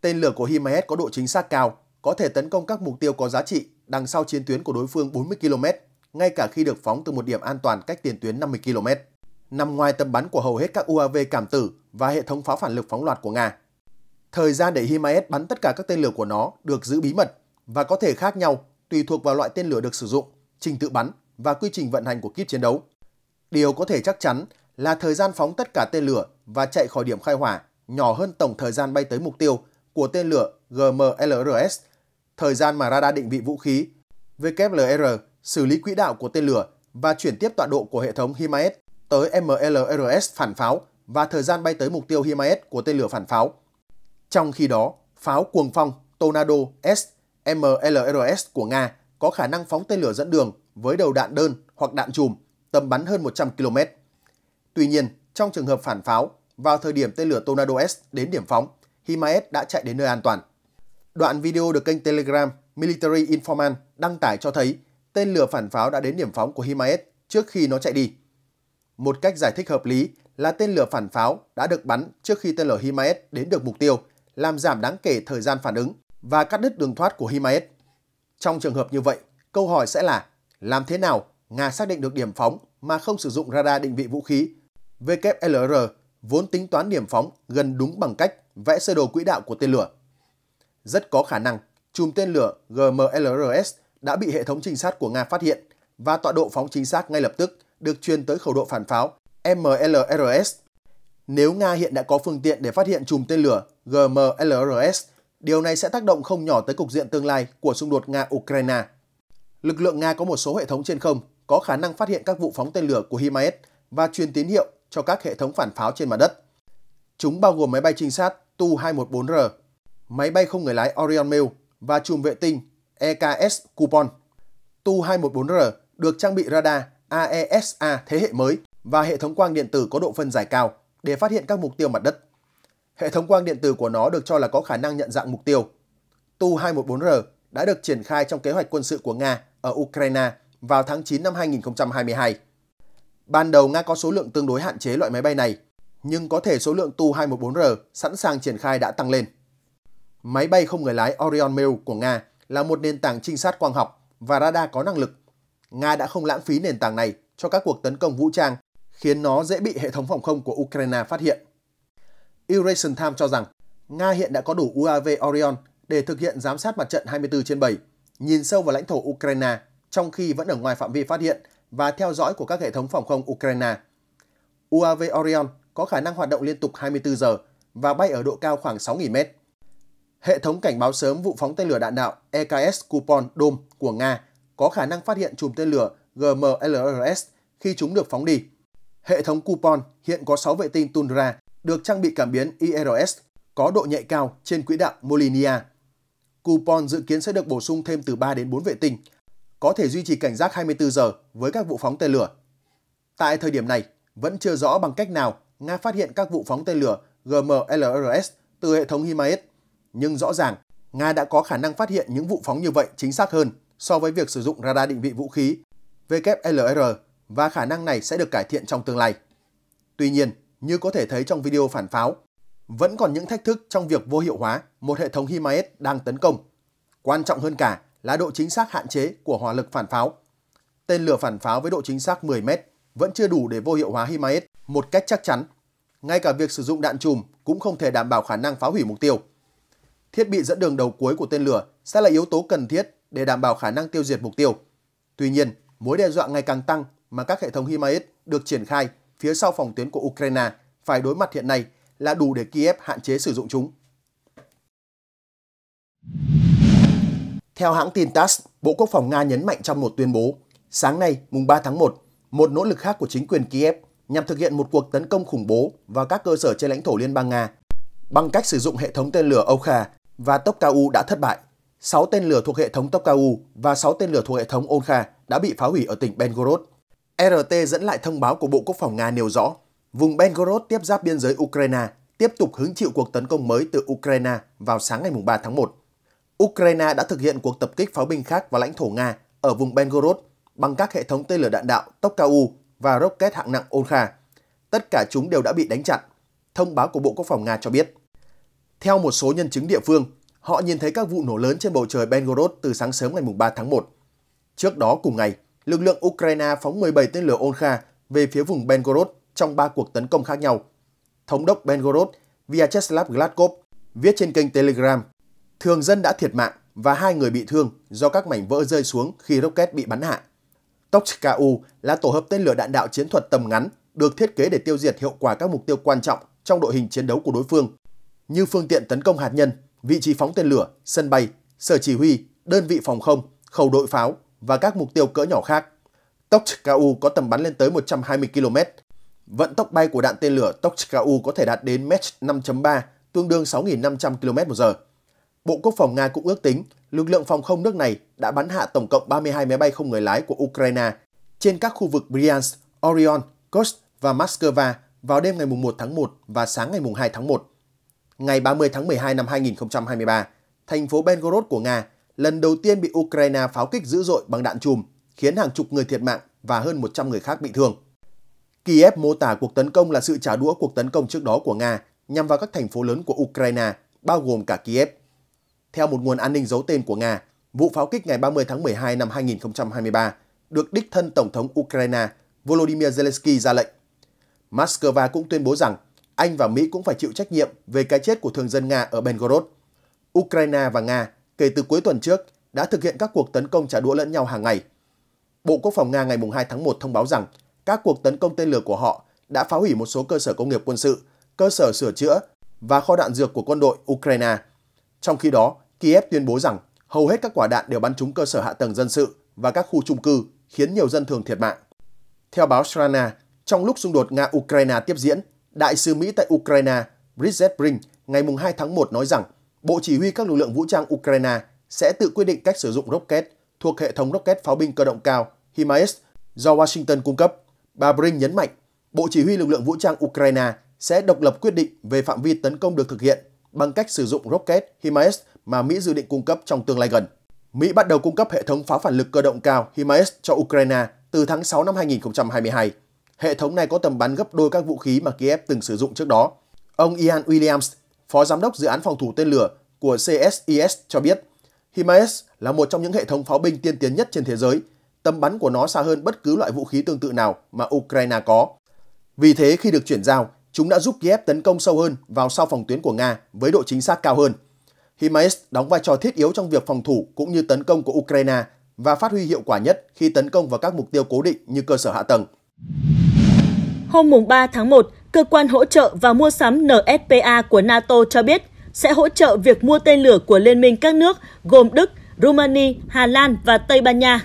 S1: Tên lửa của HIMARS có độ chính xác cao, có thể tấn công các mục tiêu có giá trị đằng sau chiến tuyến của đối phương 40 km ngay cả khi được phóng từ một điểm an toàn cách tiền tuyến 50 km, nằm ngoài tầm bắn của hầu hết các UAV cảm tử và hệ thống pháo phản lực phóng loạt của Nga. Thời gian để HIMARS bắn tất cả các tên lửa của nó được giữ bí mật và có thể khác nhau tùy thuộc vào loại tên lửa được sử dụng, trình tự bắn và quy trình vận hành của kíp chiến đấu. Điều có thể chắc chắn là thời gian phóng tất cả tên lửa và chạy khỏi điểm khai hỏa nhỏ hơn tổng thời gian bay tới mục tiêu của tên lửa GMLRS, thời gian mà radar định vị vũ khí vklr xử lý quỹ đạo của tên lửa và chuyển tiếp tọa độ của hệ thống HIMARS tới MLRS phản pháo và thời gian bay tới mục tiêu HIMARS của tên lửa phản pháo. Trong khi đó, pháo cuồng phong Tornado S MLRS của Nga có khả năng phóng tên lửa dẫn đường với đầu đạn đơn hoặc đạn chùm, tầm bắn hơn 100 km. Tuy nhiên, trong trường hợp phản pháo, vào thời điểm tên lửa Tornado S đến điểm phóng, HIMARS đã chạy đến nơi an toàn. Đoạn video được kênh Telegram Military Informant đăng tải cho thấy tên lửa phản pháo đã đến điểm phóng của HIMARS trước khi nó chạy đi. Một cách giải thích hợp lý là tên lửa phản pháo đã được bắn trước khi tên lửa HIMARS đến được mục tiêu, làm giảm đáng kể thời gian phản ứng và cắt đứt đường thoát của HIMARS. Trong trường hợp như vậy, câu hỏi sẽ là làm thế nào Nga xác định được điểm phóng mà không sử dụng radar định vị vũ khí? VKLR vốn tính toán điểm phóng gần đúng bằng cách vẽ sơ đồ quỹ đạo của tên lửa. Rất có khả năng chùm tên lửa GMLRS đã bị hệ thống trinh sát của Nga phát hiện và tọa độ phóng chính xác ngay lập tức được truyền tới khẩu độ phản pháo MLRS. Nếu Nga hiện đã có phương tiện để phát hiện chùm tên lửa GMLRS, điều này sẽ tác động không nhỏ tới cục diện tương lai của xung đột Nga-Ukraine. Lực lượng Nga có một số hệ thống trên không có khả năng phát hiện các vụ phóng tên lửa của HIMARS và truyền tín hiệu cho các hệ thống phản pháo trên mặt đất. Chúng bao gồm máy bay trinh sát Tu-214R, máy bay không người lái Orion Mail và chùm vệ tinh EKS Coupon. Tu-214R được trang bị radar AESA e thế hệ mới và hệ thống quang điện tử có độ phân giải cao để phát hiện các mục tiêu mặt đất. Hệ thống quang điện tử của nó được cho là có khả năng nhận dạng mục tiêu. Tu-214R đã được triển khai trong kế hoạch quân sự của Nga ở Ukraine vào tháng 9 năm 2022. Ban đầu Nga có số lượng tương đối hạn chế loại máy bay này, nhưng có thể số lượng Tu-214R sẵn sàng triển khai đã tăng lên. Máy bay không người lái Orion Mail của Nga là một nền tảng trinh sát quang học và radar có năng lực. Nga đã không lãng phí nền tảng này cho các cuộc tấn công vũ trang, khiến nó dễ bị hệ thống phòng không của Ukraine phát hiện. Eurasian Times cho rằng Nga hiện đã có đủ UAV Orion để thực hiện giám sát mặt trận 24 trên 7, nhìn sâu vào lãnh thổ Ukraine trong khi vẫn ở ngoài phạm vi phát hiện và theo dõi của các hệ thống phòng không Ukraine. UAV Orion có khả năng hoạt động liên tục 24 giờ và bay ở độ cao khoảng 6.000 mét. Hệ thống cảnh báo sớm vụ phóng tên lửa đạn đạo EKS Coupon Dome của Nga có khả năng phát hiện chùm tên lửa GMLRS khi chúng được phóng đi. Hệ thống Coupon hiện có 6 vệ tinh Tundra được trang bị cảm biến IRS có độ nhạy cao trên quỹ đạo Molinia. Coupon dự kiến sẽ được bổ sung thêm từ 3 đến 4 vệ tinh, có thể duy trì cảnh giác 24 giờ với các vụ phóng tên lửa. Tại thời điểm này, vẫn chưa rõ bằng cách nào Nga phát hiện các vụ phóng tên lửa GMLRS từ hệ thống HIMARS nhưng rõ ràng Nga đã có khả năng phát hiện những vụ phóng như vậy chính xác hơn so với việc sử dụng radar định vị vũ khí vklr và khả năng này sẽ được cải thiện trong tương lai. Tuy nhiên, như có thể thấy trong video phản pháo, vẫn còn những thách thức trong việc vô hiệu hóa một hệ thống HIMARS đang tấn công. Quan trọng hơn cả là độ chính xác hạn chế của hỏa lực phản pháo. Tên lửa phản pháo với độ chính xác 10m vẫn chưa đủ để vô hiệu hóa HIMARS một cách chắc chắn. Ngay cả việc sử dụng đạn chùm cũng không thể đảm bảo khả năng phá hủy mục tiêu thiết bị dẫn đường đầu cuối của tên lửa sẽ là yếu tố cần thiết để đảm bảo khả năng tiêu diệt mục tiêu. Tuy nhiên, mối đe dọa ngày càng tăng mà các hệ thống HIMARS được triển khai phía sau phòng tuyến của Ukraine phải đối mặt hiện nay là đủ để Kiev hạn chế sử dụng chúng. Theo hãng tin TASS, Bộ Quốc phòng Nga nhấn mạnh trong một tuyên bố, sáng nay, mùng 3 tháng 1, một nỗ lực khác của chính quyền Kiev nhằm thực hiện một cuộc tấn công khủng bố vào các cơ sở trên lãnh thổ Liên bang Nga bằng cách sử dụng hệ thống tên lửa Okha và Topkau đã thất bại. 6 tên lửa thuộc hệ thống Topkau và 6 tên lửa thuộc hệ thống Olkha đã bị phá hủy ở tỉnh Belgorod. RT dẫn lại thông báo của Bộ Quốc phòng Nga nêu rõ, vùng Belgorod tiếp giáp biên giới Ukraine tiếp tục hứng chịu cuộc tấn công mới từ Ukraine vào sáng ngày 3 tháng 1. Ukraine đã thực hiện cuộc tập kích pháo binh khác vào lãnh thổ Nga ở vùng Belgorod bằng các hệ thống tên lửa đạn đạo Topkau và rocket hạng nặng Olkha. Tất cả chúng đều đã bị đánh chặn, thông báo của Bộ Quốc phòng Nga cho biết. Theo một số nhân chứng địa phương, họ nhìn thấy các vụ nổ lớn trên bầu trời Belgorod từ sáng sớm ngày 3 tháng 1. Trước đó cùng ngày, lực lượng Ukraine phóng 17 tên lửa Olkha về phía vùng Belgorod trong 3 cuộc tấn công khác nhau. Thống đốc Belgorod Vyacheslav Gladkov viết trên kênh Telegram, thường dân đã thiệt mạng và hai người bị thương do các mảnh vỡ rơi xuống khi rocket bị bắn hạ. Tochka-U là tổ hợp tên lửa đạn đạo chiến thuật tầm ngắn được thiết kế để tiêu diệt hiệu quả các mục tiêu quan trọng trong đội hình chiến đấu của đối phương như phương tiện tấn công hạt nhân, vị trí phóng tên lửa, sân bay, sở chỉ huy, đơn vị phòng không, khẩu đội pháo và các mục tiêu cỡ nhỏ khác. Tochkau có tầm bắn lên tới 120 km. Vận tốc bay của đạn tên lửa Tochkau có thể đạt đến Mach 5.3, tương đương 6.500 km một giờ. Bộ Quốc phòng Nga cũng ước tính lực lượng phòng không nước này đã bắn hạ tổng cộng 32 máy bay không người lái của Ukraine trên các khu vực Bryansk, Orion, Kost và Moscow vào đêm ngày 1 tháng 1 và sáng ngày 2 tháng 1 ngày 30 tháng 12 năm 2023, thành phố Belgorod của Nga lần đầu tiên bị Ukraine pháo kích dữ dội bằng đạn chùm, khiến hàng chục người thiệt mạng và hơn 100 người khác bị thương. Kiev mô tả cuộc tấn công là sự trả đũa cuộc tấn công trước đó của Nga nhằm vào các thành phố lớn của Ukraine, bao gồm cả Kiev. Theo một nguồn an ninh giấu tên của Nga, vụ pháo kích ngày 30 tháng 12 năm 2023 được đích thân Tổng thống Ukraine Volodymyr Zelensky ra lệnh. Moscow cũng tuyên bố rằng anh và Mỹ cũng phải chịu trách nhiệm về cái chết của thường dân Nga ở Belgorod. Ukraine và Nga kể từ cuối tuần trước đã thực hiện các cuộc tấn công trả đũa lẫn nhau hàng ngày. Bộ Quốc phòng Nga ngày 2 tháng 1 thông báo rằng các cuộc tấn công tên lửa của họ đã phá hủy một số cơ sở công nghiệp quân sự, cơ sở sửa chữa và kho đạn dược của quân đội Ukraine. Trong khi đó, Kiev tuyên bố rằng hầu hết các quả đạn đều bắn trúng cơ sở hạ tầng dân sự và các khu trung cư, khiến nhiều dân thường thiệt mạng. Theo báo Strana, trong lúc xung đột Nga-Ukraine tiếp diễn, Đại sứ Mỹ tại Ukraine Bridget Brink ngày 2 tháng 1 nói rằng Bộ Chỉ huy các lực lượng vũ trang Ukraine sẽ tự quyết định cách sử dụng rocket thuộc hệ thống rocket pháo binh cơ động cao HIMARS do Washington cung cấp. Bà Brink nhấn mạnh, Bộ Chỉ huy lực lượng vũ trang Ukraine sẽ độc lập quyết định về phạm vi tấn công được thực hiện bằng cách sử dụng rocket HIMARS mà Mỹ dự định cung cấp trong tương lai gần. Mỹ bắt đầu cung cấp hệ thống pháo phản lực cơ động cao HIMARS cho Ukraine từ tháng 6 năm 2022 hệ thống này có tầm bắn gấp đôi các vũ khí mà Kiev từng sử dụng trước đó. Ông Ian Williams, phó giám đốc dự án phòng thủ tên lửa của CSIS cho biết, HIMARS là một trong những hệ thống pháo binh tiên tiến nhất trên thế giới. Tầm bắn của nó xa hơn bất cứ loại vũ khí tương tự nào mà Ukraine có. Vì thế khi được chuyển giao, chúng đã giúp Kiev tấn công sâu hơn vào sau phòng tuyến của Nga với độ chính xác cao hơn. HIMARS đóng vai trò thiết yếu trong việc phòng thủ cũng như tấn công của Ukraine và phát huy hiệu quả nhất khi tấn công vào các mục tiêu cố định như cơ sở hạ tầng.
S4: Hôm 3 tháng 1, Cơ quan hỗ trợ và mua sắm NSPA của NATO cho biết sẽ hỗ trợ việc mua tên lửa của Liên minh các nước gồm Đức, Romania, Hà Lan và Tây Ban Nha.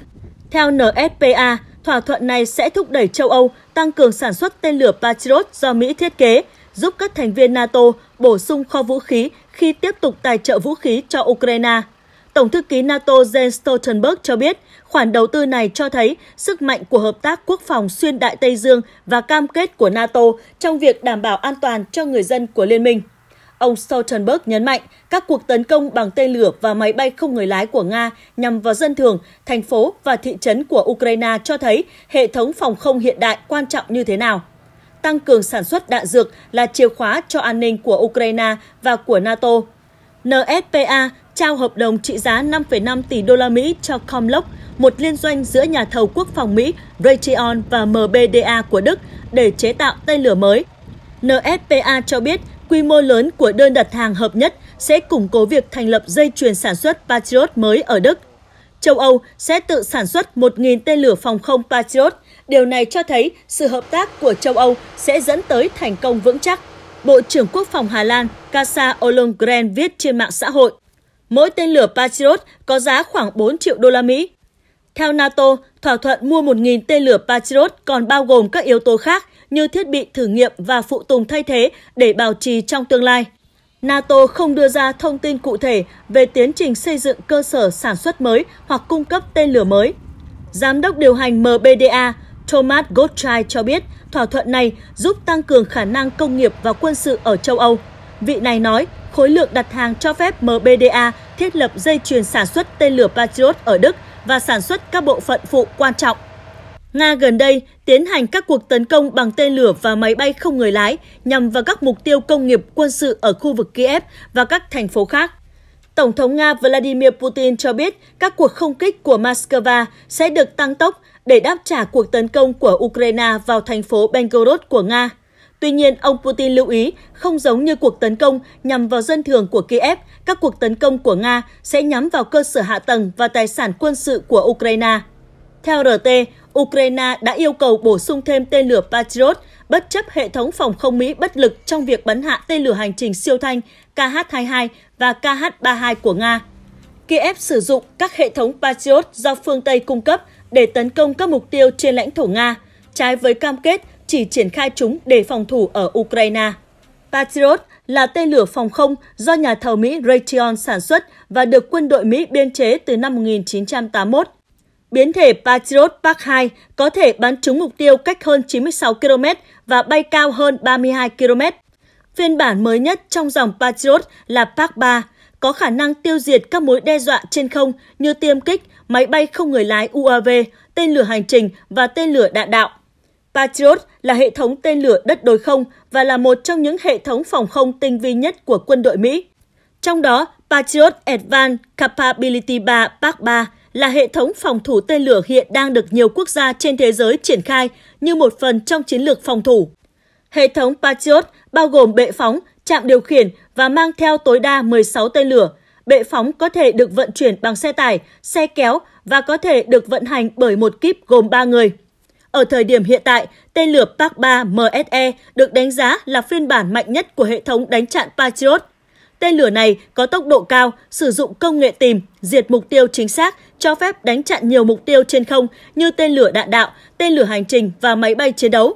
S4: Theo NSPA, thỏa thuận này sẽ thúc đẩy châu Âu tăng cường sản xuất tên lửa Patriot do Mỹ thiết kế, giúp các thành viên NATO bổ sung kho vũ khí khi tiếp tục tài trợ vũ khí cho Ukraine. Tổng thư ký NATO Jens Stoltenberg cho biết, khoản đầu tư này cho thấy sức mạnh của hợp tác quốc phòng xuyên Đại Tây Dương và cam kết của NATO trong việc đảm bảo an toàn cho người dân của liên minh. Ông Stoltenberg nhấn mạnh các cuộc tấn công bằng tên lửa và máy bay không người lái của Nga nhằm vào dân thường, thành phố và thị trấn của Ukraine cho thấy hệ thống phòng không hiện đại quan trọng như thế nào. Tăng cường sản xuất đạn dược là chìa khóa cho an ninh của Ukraine và của NATO. NSPA trao hợp đồng trị giá 5,5 tỷ đô la Mỹ cho Comlock, một liên doanh giữa nhà thầu quốc phòng Mỹ Raytheon và MBDA của Đức để chế tạo tên lửa mới. NSPA cho biết quy mô lớn của đơn đặt hàng hợp nhất sẽ củng cố việc thành lập dây chuyền sản xuất Patriot mới ở Đức. Châu Âu sẽ tự sản xuất 1.000 tên lửa phòng không Patriot. Điều này cho thấy sự hợp tác của châu Âu sẽ dẫn tới thành công vững chắc. Bộ trưởng Quốc phòng Hà Lan Kasa Ollongren viết trên mạng xã hội. Mỗi tên lửa Patriot có giá khoảng 4 triệu đô la Mỹ. Theo NATO, thỏa thuận mua 1.000 tên lửa Patriot còn bao gồm các yếu tố khác như thiết bị thử nghiệm và phụ tùng thay thế để bảo trì trong tương lai. NATO không đưa ra thông tin cụ thể về tiến trình xây dựng cơ sở sản xuất mới hoặc cung cấp tên lửa mới. Giám đốc điều hành MBDA Thomas Gottschalk cho biết thỏa thuận này giúp tăng cường khả năng công nghiệp và quân sự ở châu Âu. Vị này nói khối lượng đặt hàng cho phép MBDA thiết lập dây chuyền sản xuất tên lửa Patriot ở Đức và sản xuất các bộ phận phụ quan trọng. Nga gần đây tiến hành các cuộc tấn công bằng tên lửa và máy bay không người lái nhằm vào các mục tiêu công nghiệp quân sự ở khu vực Kiev và các thành phố khác. Tổng thống Nga Vladimir Putin cho biết các cuộc không kích của Moscow sẽ được tăng tốc để đáp trả cuộc tấn công của Ukraine vào thành phố Belgorod của Nga. Tuy nhiên, ông Putin lưu ý, không giống như cuộc tấn công nhằm vào dân thường của Kiev, các cuộc tấn công của Nga sẽ nhắm vào cơ sở hạ tầng và tài sản quân sự của Ukraine. Theo RT, Ukraine đã yêu cầu bổ sung thêm tên lửa Patriot, bất chấp hệ thống phòng không Mỹ bất lực trong việc bắn hạ tên lửa hành trình siêu thanh KH-22 và KH-32 của Nga. Kiev sử dụng các hệ thống Patriot do phương Tây cung cấp để tấn công các mục tiêu trên lãnh thổ Nga, trái với cam kết chỉ triển khai chúng để phòng thủ ở Ukraine. Patriot là tên lửa phòng không do nhà thầu Mỹ Raytheon sản xuất và được quân đội Mỹ biên chế từ năm 1981 biến thể Patriot Park 2 có thể bắn trúng mục tiêu cách hơn 96 km và bay cao hơn 32 km. Phiên bản mới nhất trong dòng Patriot là Park 3, có khả năng tiêu diệt các mối đe dọa trên không như tiêm kích, máy bay không người lái UAV, tên lửa hành trình và tên lửa đạn đạo. Patriot là hệ thống tên lửa đất đối không và là một trong những hệ thống phòng không tinh vi nhất của quân đội Mỹ. Trong đó, Patriot Advanced Capability 3 Park 3 là hệ thống phòng thủ tên lửa hiện đang được nhiều quốc gia trên thế giới triển khai như một phần trong chiến lược phòng thủ. Hệ thống Patriot bao gồm bệ phóng, trạm điều khiển và mang theo tối đa 16 tên lửa. Bệ phóng có thể được vận chuyển bằng xe tải, xe kéo và có thể được vận hành bởi một kíp gồm 3 người. Ở thời điểm hiện tại, tên lửa Park 3 MSE được đánh giá là phiên bản mạnh nhất của hệ thống đánh chặn Patriot – Tên lửa này có tốc độ cao, sử dụng công nghệ tìm, diệt mục tiêu chính xác, cho phép đánh chặn nhiều mục tiêu trên không như tên lửa đạn đạo, tên lửa hành trình và máy bay chiến đấu.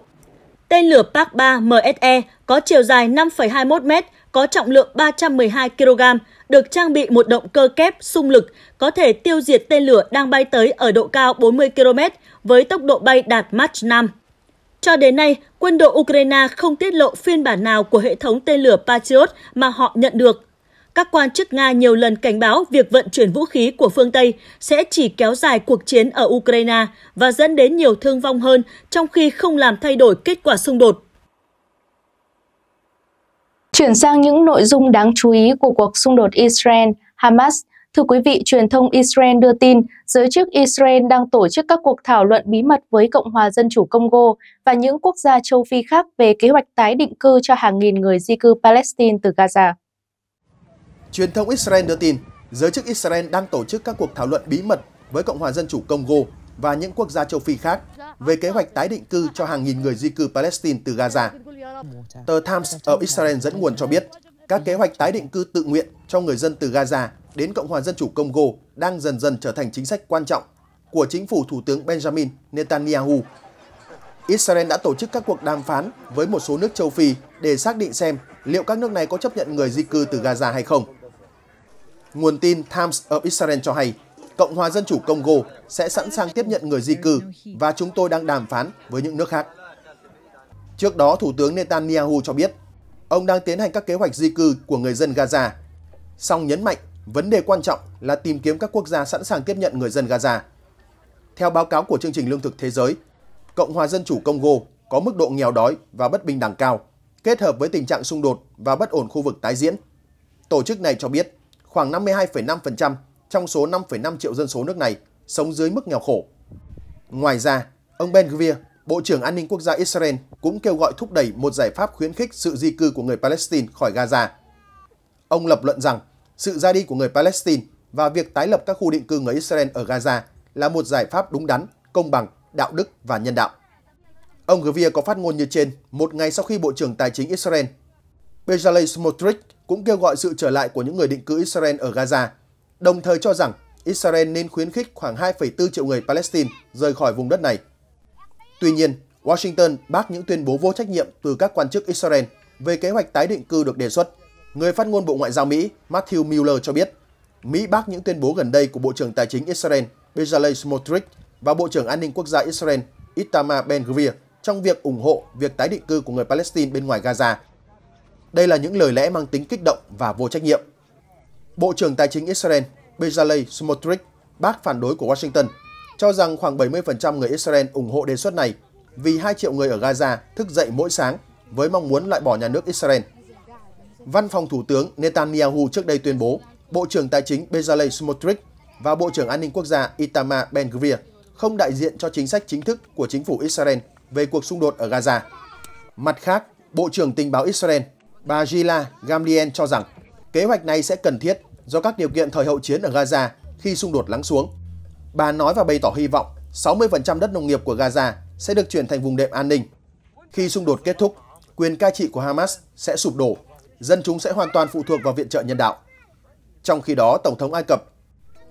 S4: Tên lửa Park 3 MSE có chiều dài 5,21 m, có trọng lượng 312 kg, được trang bị một động cơ kép xung lực, có thể tiêu diệt tên lửa đang bay tới ở độ cao 40 km với tốc độ bay đạt Mach 5. Cho đến nay, quân đội Ukraine không tiết lộ phiên bản nào của hệ thống tên lửa Patriot mà họ nhận được. Các quan chức Nga nhiều lần cảnh báo việc vận chuyển vũ khí của phương Tây sẽ chỉ kéo dài cuộc chiến ở Ukraine và dẫn đến nhiều thương vong hơn trong khi không làm thay đổi kết quả xung đột.
S2: Chuyển sang những nội dung đáng chú ý của cuộc xung đột Israel-Hamas – Thưa quý vị, truyền thông Israel đưa tin, giới chức Israel đang tổ chức các cuộc thảo luận bí mật với Cộng hòa Dân chủ Congo và những quốc gia châu Phi khác về kế hoạch tái định cư cho hàng nghìn người di cư Palestine từ Gaza.
S1: Truyền thông Israel đưa tin, giới chức Israel đang tổ chức các cuộc thảo luận bí mật với Cộng hòa Dân chủ Congo và những quốc gia châu Phi khác về kế hoạch tái định cư cho hàng nghìn người di cư Palestine từ Gaza. Tờ Times ở Israel dẫn nguồn cho biết, các kế hoạch tái định cư tự nguyện cho người dân từ Gaza đến Cộng hòa Dân chủ Congo đang dần dần trở thành chính sách quan trọng của chính phủ Thủ tướng Benjamin Netanyahu. Israel đã tổ chức các cuộc đàm phán với một số nước châu Phi để xác định xem liệu các nước này có chấp nhận người di cư từ Gaza hay không. Nguồn tin Times of Israel cho hay, Cộng hòa Dân chủ Congo sẽ sẵn sàng tiếp nhận người di cư và chúng tôi đang đàm phán với những nước khác. Trước đó, Thủ tướng Netanyahu cho biết ông đang tiến hành các kế hoạch di cư của người dân Gaza. Song nhấn mạnh, vấn đề quan trọng là tìm kiếm các quốc gia sẵn sàng tiếp nhận người dân Gaza. Theo báo cáo của chương trình lương thực thế giới, Cộng hòa Dân chủ Congo có mức độ nghèo đói và bất bình đẳng cao, kết hợp với tình trạng xung đột và bất ổn khu vực tái diễn. Tổ chức này cho biết khoảng 52,5% trong số 5,5 triệu dân số nước này sống dưới mức nghèo khổ. Ngoài ra, ông Ben Gvir Bộ trưởng An ninh Quốc gia Israel cũng kêu gọi thúc đẩy một giải pháp khuyến khích sự di cư của người Palestine khỏi Gaza. Ông lập luận rằng sự ra đi của người Palestine và việc tái lập các khu định cư người Israel ở Gaza là một giải pháp đúng đắn, công bằng, đạo đức và nhân đạo. Ông Gvir có phát ngôn như trên một ngày sau khi Bộ trưởng Tài chính Israel Bezalel Smotrich cũng kêu gọi sự trở lại của những người định cư Israel ở Gaza, đồng thời cho rằng Israel nên khuyến khích khoảng 2,4 triệu người Palestine rời khỏi vùng đất này Tuy nhiên, Washington bác những tuyên bố vô trách nhiệm từ các quan chức Israel về kế hoạch tái định cư được đề xuất. Người phát ngôn Bộ Ngoại giao Mỹ Matthew Mueller cho biết, Mỹ bác những tuyên bố gần đây của Bộ trưởng Tài chính Israel Bezalel Smotrich và Bộ trưởng An ninh Quốc gia Israel Itamar Ben-Gvir trong việc ủng hộ việc tái định cư của người Palestine bên ngoài Gaza. Đây là những lời lẽ mang tính kích động và vô trách nhiệm. Bộ trưởng Tài chính Israel Bezalel Smotrich bác phản đối của Washington cho rằng khoảng 70% người Israel ủng hộ đề xuất này vì 2 triệu người ở Gaza thức dậy mỗi sáng với mong muốn loại bỏ nhà nước Israel. Văn phòng Thủ tướng Netanyahu trước đây tuyên bố Bộ trưởng Tài chính Bezalel Smotrich và Bộ trưởng An ninh Quốc gia Itamar Ben-Gvir không đại diện cho chính sách chính thức của chính phủ Israel về cuộc xung đột ở Gaza. Mặt khác, Bộ trưởng Tình báo Israel, bà Gila Gamliel cho rằng kế hoạch này sẽ cần thiết do các điều kiện thời hậu chiến ở Gaza khi xung đột lắng xuống Bà nói và bày tỏ hy vọng 60% đất nông nghiệp của Gaza sẽ được chuyển thành vùng đệm an ninh. Khi xung đột kết thúc, quyền cai trị của Hamas sẽ sụp đổ, dân chúng sẽ hoàn toàn phụ thuộc vào viện trợ nhân đạo. Trong khi đó, Tổng thống Ai Cập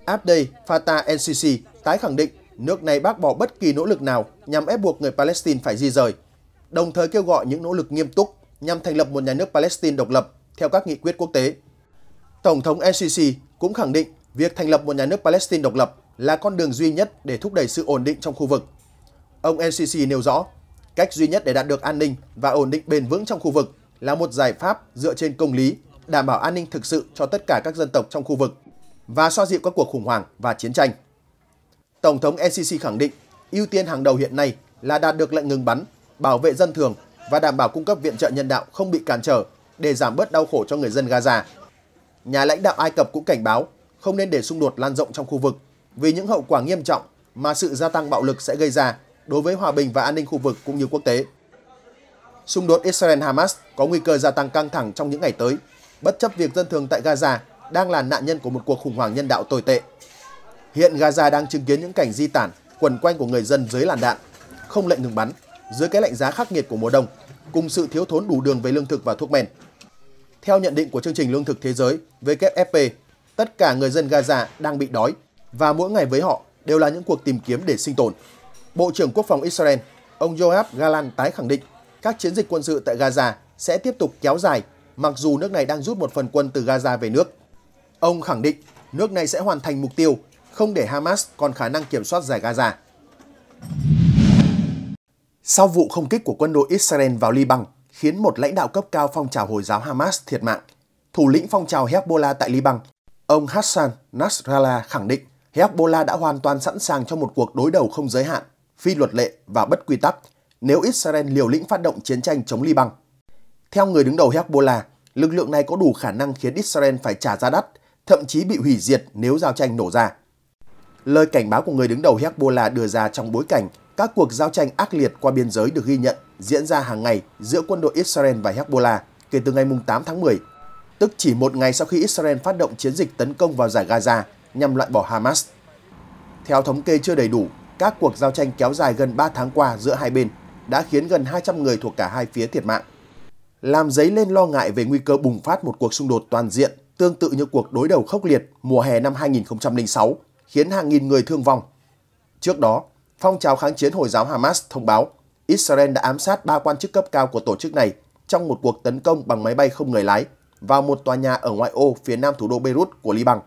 S1: Abdel Fattah el-Sisi tái khẳng định nước này bác bỏ bất kỳ nỗ lực nào nhằm ép buộc người Palestine phải di rời, đồng thời kêu gọi những nỗ lực nghiêm túc nhằm thành lập một nhà nước Palestine độc lập theo các nghị quyết quốc tế. Tổng thống el-Sisi cũng khẳng định việc thành lập một nhà nước Palestine độc lập là con đường duy nhất để thúc đẩy sự ổn định trong khu vực. Ông NCC nêu rõ, cách duy nhất để đạt được an ninh và ổn định bền vững trong khu vực là một giải pháp dựa trên công lý, đảm bảo an ninh thực sự cho tất cả các dân tộc trong khu vực và xoa dịu các cuộc khủng hoảng và chiến tranh. Tổng thống NCC khẳng định, ưu tiên hàng đầu hiện nay là đạt được lệnh ngừng bắn, bảo vệ dân thường và đảm bảo cung cấp viện trợ nhân đạo không bị cản trở để giảm bớt đau khổ cho người dân Gaza. Nhà lãnh đạo Ai Cập cũng cảnh báo không nên để xung đột lan rộng trong khu vực vì những hậu quả nghiêm trọng mà sự gia tăng bạo lực sẽ gây ra đối với hòa bình và an ninh khu vực cũng như quốc tế. Xung đột Israel-Hamas có nguy cơ gia tăng căng thẳng trong những ngày tới, bất chấp việc dân thường tại Gaza đang là nạn nhân của một cuộc khủng hoảng nhân đạo tồi tệ. Hiện Gaza đang chứng kiến những cảnh di tản quần quanh của người dân dưới làn đạn, không lệnh ngừng bắn, dưới cái lạnh giá khắc nghiệt của mùa đông, cùng sự thiếu thốn đủ đường về lương thực và thuốc men. Theo nhận định của chương trình Lương thực Thế giới WFP, tất cả người dân Gaza đang bị đói và mỗi ngày với họ đều là những cuộc tìm kiếm để sinh tồn. Bộ trưởng Quốc phòng Israel, ông Yoav Galan tái khẳng định các chiến dịch quân sự tại Gaza sẽ tiếp tục kéo dài mặc dù nước này đang rút một phần quân từ Gaza về nước. Ông khẳng định nước này sẽ hoàn thành mục tiêu không để Hamas còn khả năng kiểm soát giải Gaza. Sau vụ không kích của quân đội Israel vào Liban khiến một lãnh đạo cấp cao phong trào Hồi giáo Hamas thiệt mạng, thủ lĩnh phong trào Hezbollah tại Liban, ông Hassan Nasrallah khẳng định Hezbollah đã hoàn toàn sẵn sàng cho một cuộc đối đầu không giới hạn, phi luật lệ và bất quy tắc nếu Israel liều lĩnh phát động chiến tranh chống Liban. Theo người đứng đầu Hezbollah, lực lượng này có đủ khả năng khiến Israel phải trả giá đắt, thậm chí bị hủy diệt nếu giao tranh nổ ra. Lời cảnh báo của người đứng đầu Hezbollah đưa ra trong bối cảnh các cuộc giao tranh ác liệt qua biên giới được ghi nhận diễn ra hàng ngày giữa quân đội Israel và Hezbollah kể từ ngày 8 tháng 10, tức chỉ một ngày sau khi Israel phát động chiến dịch tấn công vào giải Gaza nhằm loại bỏ Hamas. Theo thống kê chưa đầy đủ, các cuộc giao tranh kéo dài gần 3 tháng qua giữa hai bên đã khiến gần 200 người thuộc cả hai phía thiệt mạng, làm dấy lên lo ngại về nguy cơ bùng phát một cuộc xung đột toàn diện tương tự như cuộc đối đầu khốc liệt mùa hè năm 2006 khiến hàng nghìn người thương vong. Trước đó, phong trào kháng chiến Hồi giáo Hamas thông báo Israel đã ám sát ba quan chức cấp cao của tổ chức này trong một cuộc tấn công bằng máy bay không người lái vào một tòa nhà ở ngoại ô phía nam thủ đô Beirut của Liban.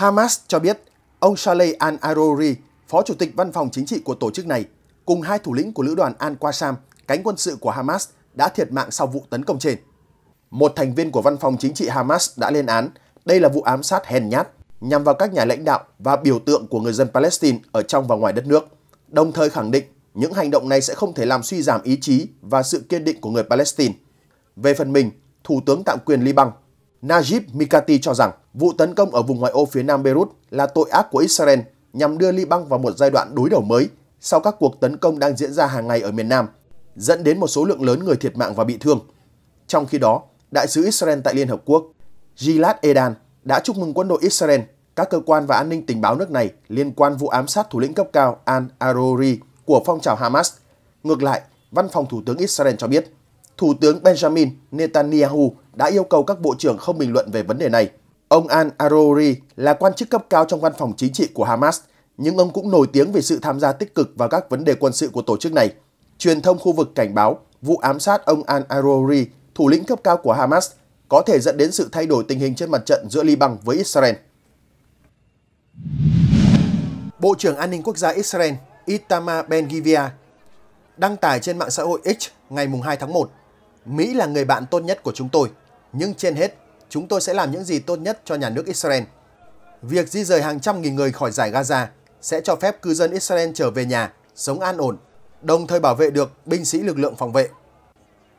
S1: Hamas cho biết ông Saleh al arouri phó chủ tịch văn phòng chính trị của tổ chức này, cùng hai thủ lĩnh của lữ đoàn Al-Qassam, cánh quân sự của Hamas, đã thiệt mạng sau vụ tấn công trên. Một thành viên của văn phòng chính trị Hamas đã lên án đây là vụ ám sát hèn nhát nhằm vào các nhà lãnh đạo và biểu tượng của người dân Palestine ở trong và ngoài đất nước, đồng thời khẳng định những hành động này sẽ không thể làm suy giảm ý chí và sự kiên định của người Palestine. Về phần mình, Thủ tướng tạm quyền Liban Najib Mikati cho rằng Vụ tấn công ở vùng ngoại ô phía nam Beirut là tội ác của Israel nhằm đưa Liban vào một giai đoạn đối đầu mới sau các cuộc tấn công đang diễn ra hàng ngày ở miền Nam, dẫn đến một số lượng lớn người thiệt mạng và bị thương. Trong khi đó, đại sứ Israel tại Liên Hợp Quốc Gilad Edan đã chúc mừng quân đội Israel, các cơ quan và an ninh tình báo nước này liên quan vụ ám sát thủ lĩnh cấp cao Al-Arori của phong trào Hamas. Ngược lại, văn phòng Thủ tướng Israel cho biết, Thủ tướng Benjamin Netanyahu đã yêu cầu các bộ trưởng không bình luận về vấn đề này Ông al Arouri là quan chức cấp cao trong văn phòng chính trị của Hamas, nhưng ông cũng nổi tiếng về sự tham gia tích cực vào các vấn đề quân sự của tổ chức này. Truyền thông khu vực cảnh báo vụ ám sát ông al Arouri, thủ lĩnh cấp cao của Hamas, có thể dẫn đến sự thay đổi tình hình trên mặt trận giữa Liban với Israel. Bộ trưởng An ninh Quốc gia Israel Itamar Ben-Gvir đăng tải trên mạng xã hội X ngày 2 tháng 1 Mỹ là người bạn tốt nhất của chúng tôi, nhưng trên hết chúng tôi sẽ làm những gì tốt nhất cho nhà nước Israel. Việc di rời hàng trăm nghìn người khỏi giải Gaza sẽ cho phép cư dân Israel trở về nhà, sống an ổn, đồng thời bảo vệ được binh sĩ lực lượng phòng vệ.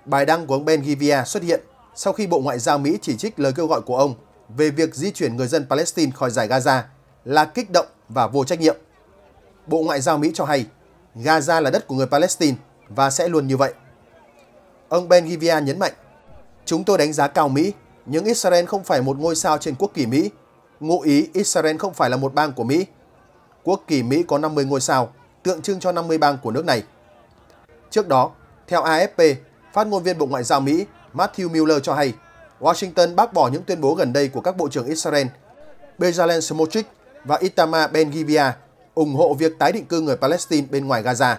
S1: Bài đăng của ông Ben Givia xuất hiện sau khi Bộ Ngoại giao Mỹ chỉ trích lời kêu gọi của ông về việc di chuyển người dân Palestine khỏi giải Gaza là kích động và vô trách nhiệm. Bộ Ngoại giao Mỹ cho hay Gaza là đất của người Palestine và sẽ luôn như vậy. Ông Ben Givia nhấn mạnh, chúng tôi đánh giá cao Mỹ nhưng Israel không phải một ngôi sao trên quốc kỳ Mỹ. Ngụ ý Israel không phải là một bang của Mỹ. Quốc kỳ Mỹ có 50 ngôi sao, tượng trưng cho 50 bang của nước này. Trước đó, theo AFP, phát ngôn viên Bộ Ngoại giao Mỹ Matthew Miller cho hay, Washington bác bỏ những tuyên bố gần đây của các bộ trưởng Israel, Bezalel Smotrich và Itamar Ben-Gvir ủng hộ việc tái định cư người Palestine bên ngoài Gaza.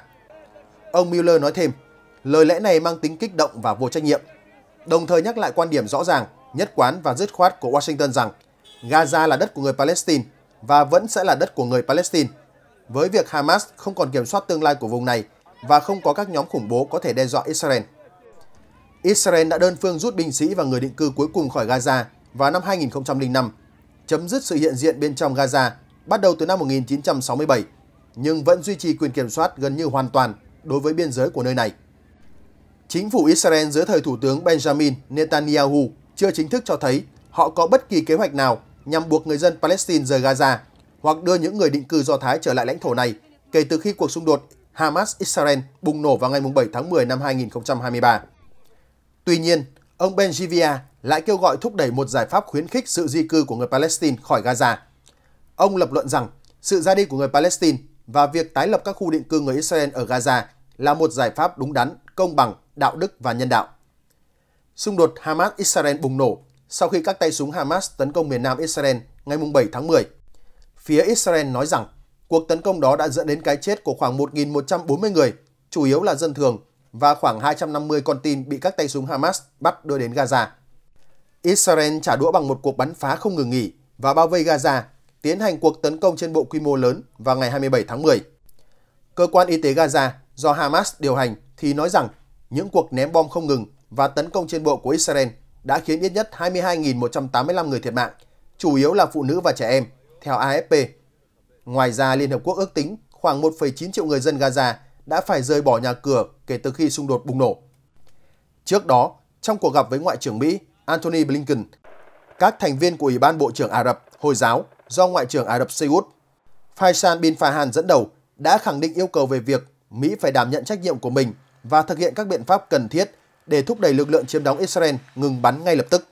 S1: Ông Miller nói thêm, lời lẽ này mang tính kích động và vô trách nhiệm, đồng thời nhắc lại quan điểm rõ ràng nhất quán và dứt khoát của Washington rằng Gaza là đất của người Palestine và vẫn sẽ là đất của người Palestine. Với việc Hamas không còn kiểm soát tương lai của vùng này và không có các nhóm khủng bố có thể đe dọa Israel. Israel đã đơn phương rút binh sĩ và người định cư cuối cùng khỏi Gaza vào năm 2005, chấm dứt sự hiện diện bên trong Gaza bắt đầu từ năm 1967, nhưng vẫn duy trì quyền kiểm soát gần như hoàn toàn đối với biên giới của nơi này. Chính phủ Israel dưới thời Thủ tướng Benjamin Netanyahu chưa chính thức cho thấy họ có bất kỳ kế hoạch nào nhằm buộc người dân Palestine rời Gaza hoặc đưa những người định cư Do Thái trở lại lãnh thổ này kể từ khi cuộc xung đột Hamas-Israel bùng nổ vào ngày 7 tháng 10 năm 2023. Tuy nhiên, ông Benjivia lại kêu gọi thúc đẩy một giải pháp khuyến khích sự di cư của người Palestine khỏi Gaza. Ông lập luận rằng sự ra đi của người Palestine và việc tái lập các khu định cư người Israel ở Gaza là một giải pháp đúng đắn, công bằng, đạo đức và nhân đạo. Xung đột Hamas-Israel bùng nổ sau khi các tay súng Hamas tấn công miền nam Israel ngày 7 tháng 10. Phía Israel nói rằng cuộc tấn công đó đã dẫn đến cái chết của khoảng 1.140 người, chủ yếu là dân thường, và khoảng 250 con tin bị các tay súng Hamas bắt đưa đến Gaza. Israel trả đũa bằng một cuộc bắn phá không ngừng nghỉ và bao vây Gaza, tiến hành cuộc tấn công trên bộ quy mô lớn vào ngày 27 tháng 10. Cơ quan y tế Gaza do Hamas điều hành thì nói rằng những cuộc ném bom không ngừng và tấn công trên bộ của Israel đã khiến ít nhất 22.185 người thiệt mạng, chủ yếu là phụ nữ và trẻ em, theo AFP. Ngoài ra, Liên Hợp Quốc ước tính khoảng 1,9 triệu người dân Gaza đã phải rời bỏ nhà cửa kể từ khi xung đột bùng nổ. Trước đó, trong cuộc gặp với Ngoại trưởng Mỹ Antony Blinken, các thành viên của Ủy ban Bộ trưởng Ả Rập Hồi giáo do Ngoại trưởng Ả Rập Seyoud Faisal bin Farhan dẫn đầu đã khẳng định yêu cầu về việc Mỹ phải đảm nhận trách nhiệm của mình và thực hiện các biện pháp cần thiết để thúc đẩy lực lượng chiếm đóng Israel ngừng bắn ngay lập tức.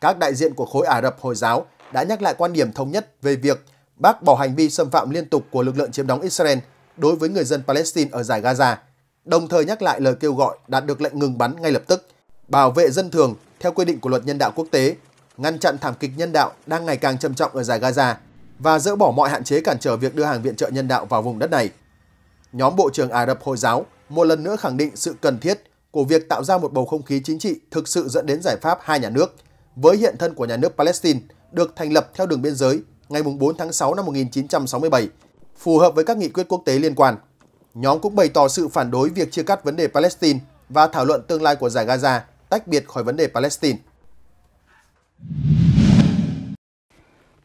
S1: Các đại diện của khối Ả Rập Hồi giáo đã nhắc lại quan điểm thống nhất về việc bác bỏ hành vi xâm phạm liên tục của lực lượng chiếm đóng Israel đối với người dân Palestine ở giải Gaza, đồng thời nhắc lại lời kêu gọi đạt được lệnh ngừng bắn ngay lập tức, bảo vệ dân thường theo quy định của luật nhân đạo quốc tế, ngăn chặn thảm kịch nhân đạo đang ngày càng trầm trọng ở giải Gaza và dỡ bỏ mọi hạn chế cản trở việc đưa hàng viện trợ nhân đạo vào vùng đất này. Nhóm Bộ trưởng Ả Rập Hồi giáo một lần nữa khẳng định sự cần thiết của việc tạo ra một bầu không khí chính trị thực sự dẫn đến giải pháp hai nhà nước với hiện thân của nhà nước Palestine được thành lập theo đường biên giới ngày 4 tháng 6 năm 1967, phù hợp với các nghị quyết quốc tế liên quan. Nhóm cũng bày tỏ sự phản đối việc chia cắt vấn đề Palestine và thảo luận tương lai của giải Gaza tách biệt khỏi vấn đề Palestine.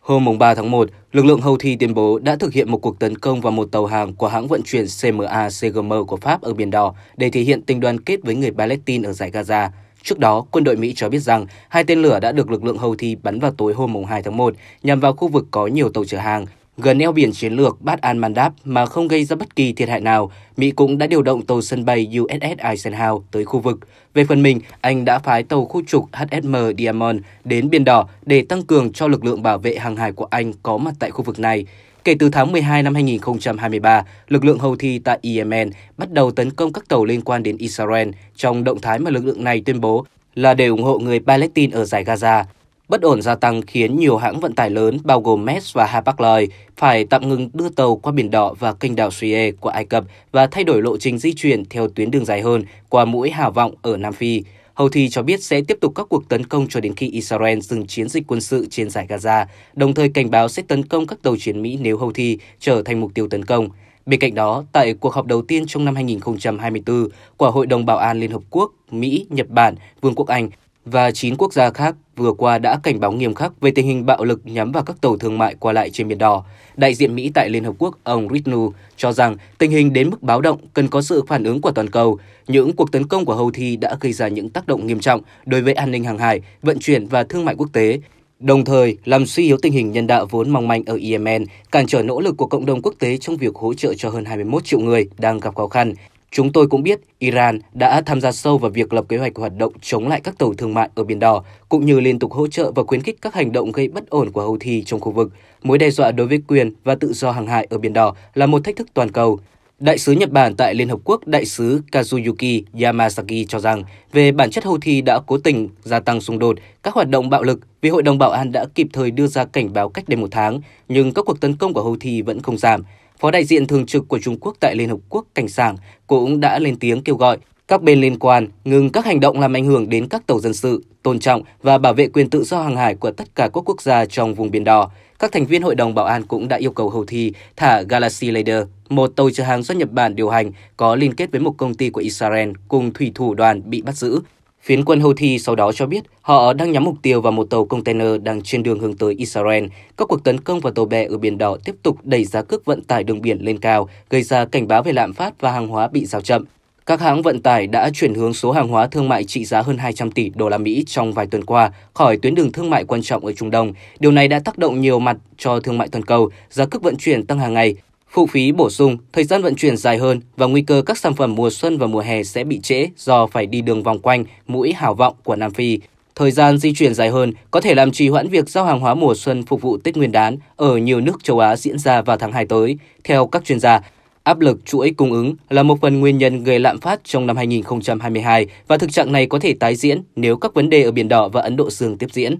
S5: Hôm 3 tháng 1, lực lượng Houthi tuyên bố đã thực hiện một cuộc tấn công vào một tàu hàng của hãng vận chuyển CMA CGM của Pháp ở Biển Đỏ để thể hiện tình đoàn kết với người Palestine ở giải Gaza. Trước đó, quân đội Mỹ cho biết rằng hai tên lửa đã được lực lượng Houthi bắn vào tối hôm 2 tháng 1 nhằm vào khu vực có nhiều tàu chở hàng Gần eo biển chiến lược Bát An Mandab mà không gây ra bất kỳ thiệt hại nào, Mỹ cũng đã điều động tàu sân bay USS Eisenhower tới khu vực. Về phần mình, Anh đã phái tàu khu trục HSM Diamond đến Biển Đỏ để tăng cường cho lực lượng bảo vệ hàng hải của Anh có mặt tại khu vực này. Kể từ tháng 12 năm 2023, lực lượng Houthi tại Yemen bắt đầu tấn công các tàu liên quan đến Israel trong động thái mà lực lượng này tuyên bố là để ủng hộ người Palestine ở giải Gaza. Bất ổn gia tăng khiến nhiều hãng vận tải lớn bao gồm Mets và Hapag-Lloyd phải tạm ngừng đưa tàu qua Biển Đỏ và kênh đảo Suez của Ai Cập và thay đổi lộ trình di chuyển theo tuyến đường dài hơn qua mũi Hà Vọng ở Nam Phi. Houthi cho biết sẽ tiếp tục các cuộc tấn công cho đến khi Israel dừng chiến dịch quân sự trên giải Gaza, đồng thời cảnh báo sẽ tấn công các tàu chiến Mỹ nếu Houthi trở thành mục tiêu tấn công. Bên cạnh đó, tại cuộc họp đầu tiên trong năm 2024 của Hội đồng Bảo an Liên Hợp Quốc, Mỹ, Nhật Bản, Vương quốc Anh và 9 quốc gia khác vừa qua đã cảnh báo nghiêm khắc về tình hình bạo lực nhắm vào các tàu thương mại qua lại trên Biển Đỏ. Đại diện Mỹ tại Liên Hợp Quốc ông Ritnu cho rằng tình hình đến mức báo động cần có sự phản ứng của toàn cầu. Những cuộc tấn công của Houthi đã gây ra những tác động nghiêm trọng đối với an ninh hàng hải, vận chuyển và thương mại quốc tế, đồng thời làm suy yếu tình hình nhân đạo vốn mong manh ở Yemen, cản trở nỗ lực của cộng đồng quốc tế trong việc hỗ trợ cho hơn 21 triệu người đang gặp khó khăn. Chúng tôi cũng biết Iran đã tham gia sâu vào việc lập kế hoạch hoạt động chống lại các tàu thương mại ở Biển Đỏ, cũng như liên tục hỗ trợ và khuyến khích các hành động gây bất ổn của Houthi trong khu vực. Mối đe dọa đối với quyền và tự do hàng hải ở Biển Đỏ là một thách thức toàn cầu. Đại sứ Nhật Bản tại Liên Hợp Quốc, đại sứ Kazuyuki Yamasaki cho rằng về bản chất Houthi đã cố tình gia tăng xung đột, các hoạt động bạo lực vì Hội đồng Bảo an đã kịp thời đưa ra cảnh báo cách đây một tháng, nhưng các cuộc tấn công của Houthi vẫn không giảm. Phó đại diện thường trực của Trung Quốc tại Liên Hợp Quốc Cảnh Sảng cũng đã lên tiếng kêu gọi các bên liên quan ngừng các hành động làm ảnh hưởng đến các tàu dân sự, tôn trọng và bảo vệ quyền tự do hàng hải của tất cả các quốc gia trong vùng Biển Đỏ. Các thành viên Hội đồng Bảo an cũng đã yêu cầu hầu thi thả Galaxy Leader, một tàu chở hàng do Nhật Bản điều hành có liên kết với một công ty của Israel cùng thủy thủ đoàn bị bắt giữ Phiến quân Houthi sau đó cho biết họ đang nhắm mục tiêu vào một tàu container đang trên đường hướng tới Israel. Các cuộc tấn công vào tàu bè ở Biển Đỏ tiếp tục đẩy giá cước vận tải đường biển lên cao, gây ra cảnh báo về lạm phát và hàng hóa bị giao chậm. Các hãng vận tải đã chuyển hướng số hàng hóa thương mại trị giá hơn 200 tỷ đô la Mỹ trong vài tuần qua khỏi tuyến đường thương mại quan trọng ở Trung Đông. Điều này đã tác động nhiều mặt cho thương mại toàn cầu, giá cước vận chuyển tăng hàng ngày Phụ phí bổ sung, thời gian vận chuyển dài hơn và nguy cơ các sản phẩm mùa xuân và mùa hè sẽ bị trễ do phải đi đường vòng quanh mũi hào vọng của Nam Phi. Thời gian di chuyển dài hơn có thể làm trì hoãn việc giao hàng hóa mùa xuân phục vụ Tết Nguyên đán ở nhiều nước châu Á diễn ra vào tháng 2 tới. Theo các chuyên gia, áp lực chuỗi cung ứng là một phần nguyên nhân gây lạm phát trong năm 2022 và thực trạng này có thể tái diễn nếu các vấn đề ở Biển Đỏ và Ấn Độ Dương tiếp diễn.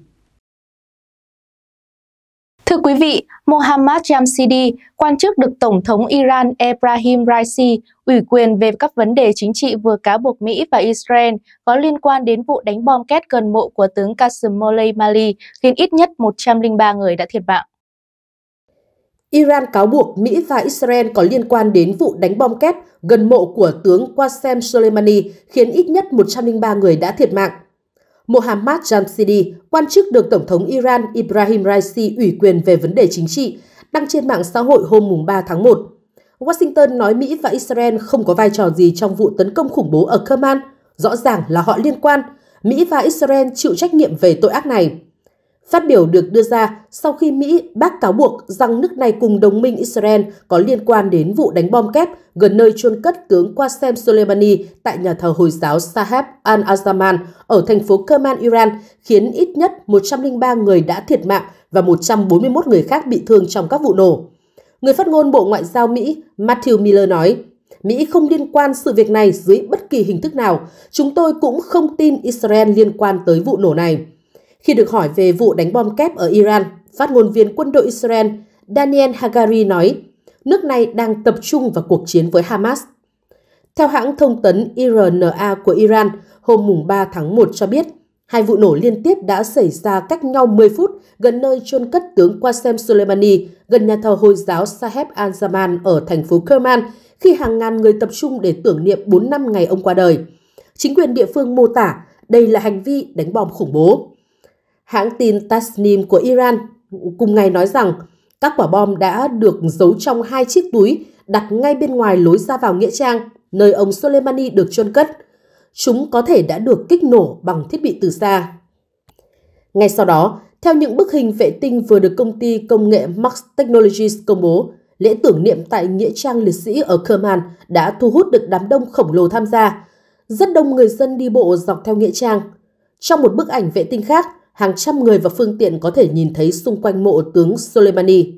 S2: Thưa quý vị, Mohammad Jamshidi, quan chức được Tổng thống Iran Ebrahim Raisi ủy quyền về các vấn đề chính trị vừa cáo buộc Mỹ và Israel có liên quan đến vụ đánh bom két gần mộ của tướng Qasem Soleimani khiến ít nhất 103 người đã thiệt mạng.
S6: Iran cáo buộc Mỹ và Israel có liên quan đến vụ đánh bom kép gần mộ của tướng Qasem Soleimani khiến ít nhất 103 người đã thiệt mạng. Mohammad Jamshidi, quan chức được Tổng thống Iran Ibrahim Raisi ủy quyền về vấn đề chính trị, đăng trên mạng xã hội hôm 3 tháng 1. Washington nói Mỹ và Israel không có vai trò gì trong vụ tấn công khủng bố ở Kerman. Rõ ràng là họ liên quan. Mỹ và Israel chịu trách nhiệm về tội ác này. Phát biểu được đưa ra sau khi Mỹ bác cáo buộc rằng nước này cùng đồng minh Israel có liên quan đến vụ đánh bom kép gần nơi chôn cất tướng Qasem Soleimani tại nhà thờ Hồi giáo Sahab al-Azaman ở thành phố Kerman, Iran, khiến ít nhất 103 người đã thiệt mạng và 141 người khác bị thương trong các vụ nổ. Người phát ngôn Bộ Ngoại giao Mỹ Matthew Miller nói, Mỹ không liên quan sự việc này dưới bất kỳ hình thức nào. Chúng tôi cũng không tin Israel liên quan tới vụ nổ này. Khi được hỏi về vụ đánh bom kép ở Iran, phát ngôn viên quân đội Israel Daniel Hagari nói, nước này đang tập trung vào cuộc chiến với Hamas. Theo hãng thông tấn IRNA của Iran, hôm mùng 3 tháng 1 cho biết, hai vụ nổ liên tiếp đã xảy ra cách nhau 10 phút gần nơi chôn cất tướng Qasem Soleimani, gần nhà thờ Hồi giáo Saheb al-Zaman ở thành phố Kerman, khi hàng ngàn người tập trung để tưởng niệm 4 năm ngày ông qua đời. Chính quyền địa phương mô tả đây là hành vi đánh bom khủng bố. Hãng tin Tasnim của Iran cùng ngày nói rằng các quả bom đã được giấu trong hai chiếc túi đặt ngay bên ngoài lối ra vào Nghĩa Trang, nơi ông Soleimani được chôn cất. Chúng có thể đã được kích nổ bằng thiết bị từ xa. Ngay sau đó, theo những bức hình vệ tinh vừa được công ty công nghệ Max Technologies công bố, lễ tưởng niệm tại Nghĩa Trang Liệt sĩ ở Kerman đã thu hút được đám đông khổng lồ tham gia. Rất đông người dân đi bộ dọc theo Nghĩa Trang. Trong một bức ảnh vệ tinh khác, hàng trăm người và phương tiện có thể nhìn thấy xung quanh mộ tướng Soleimani.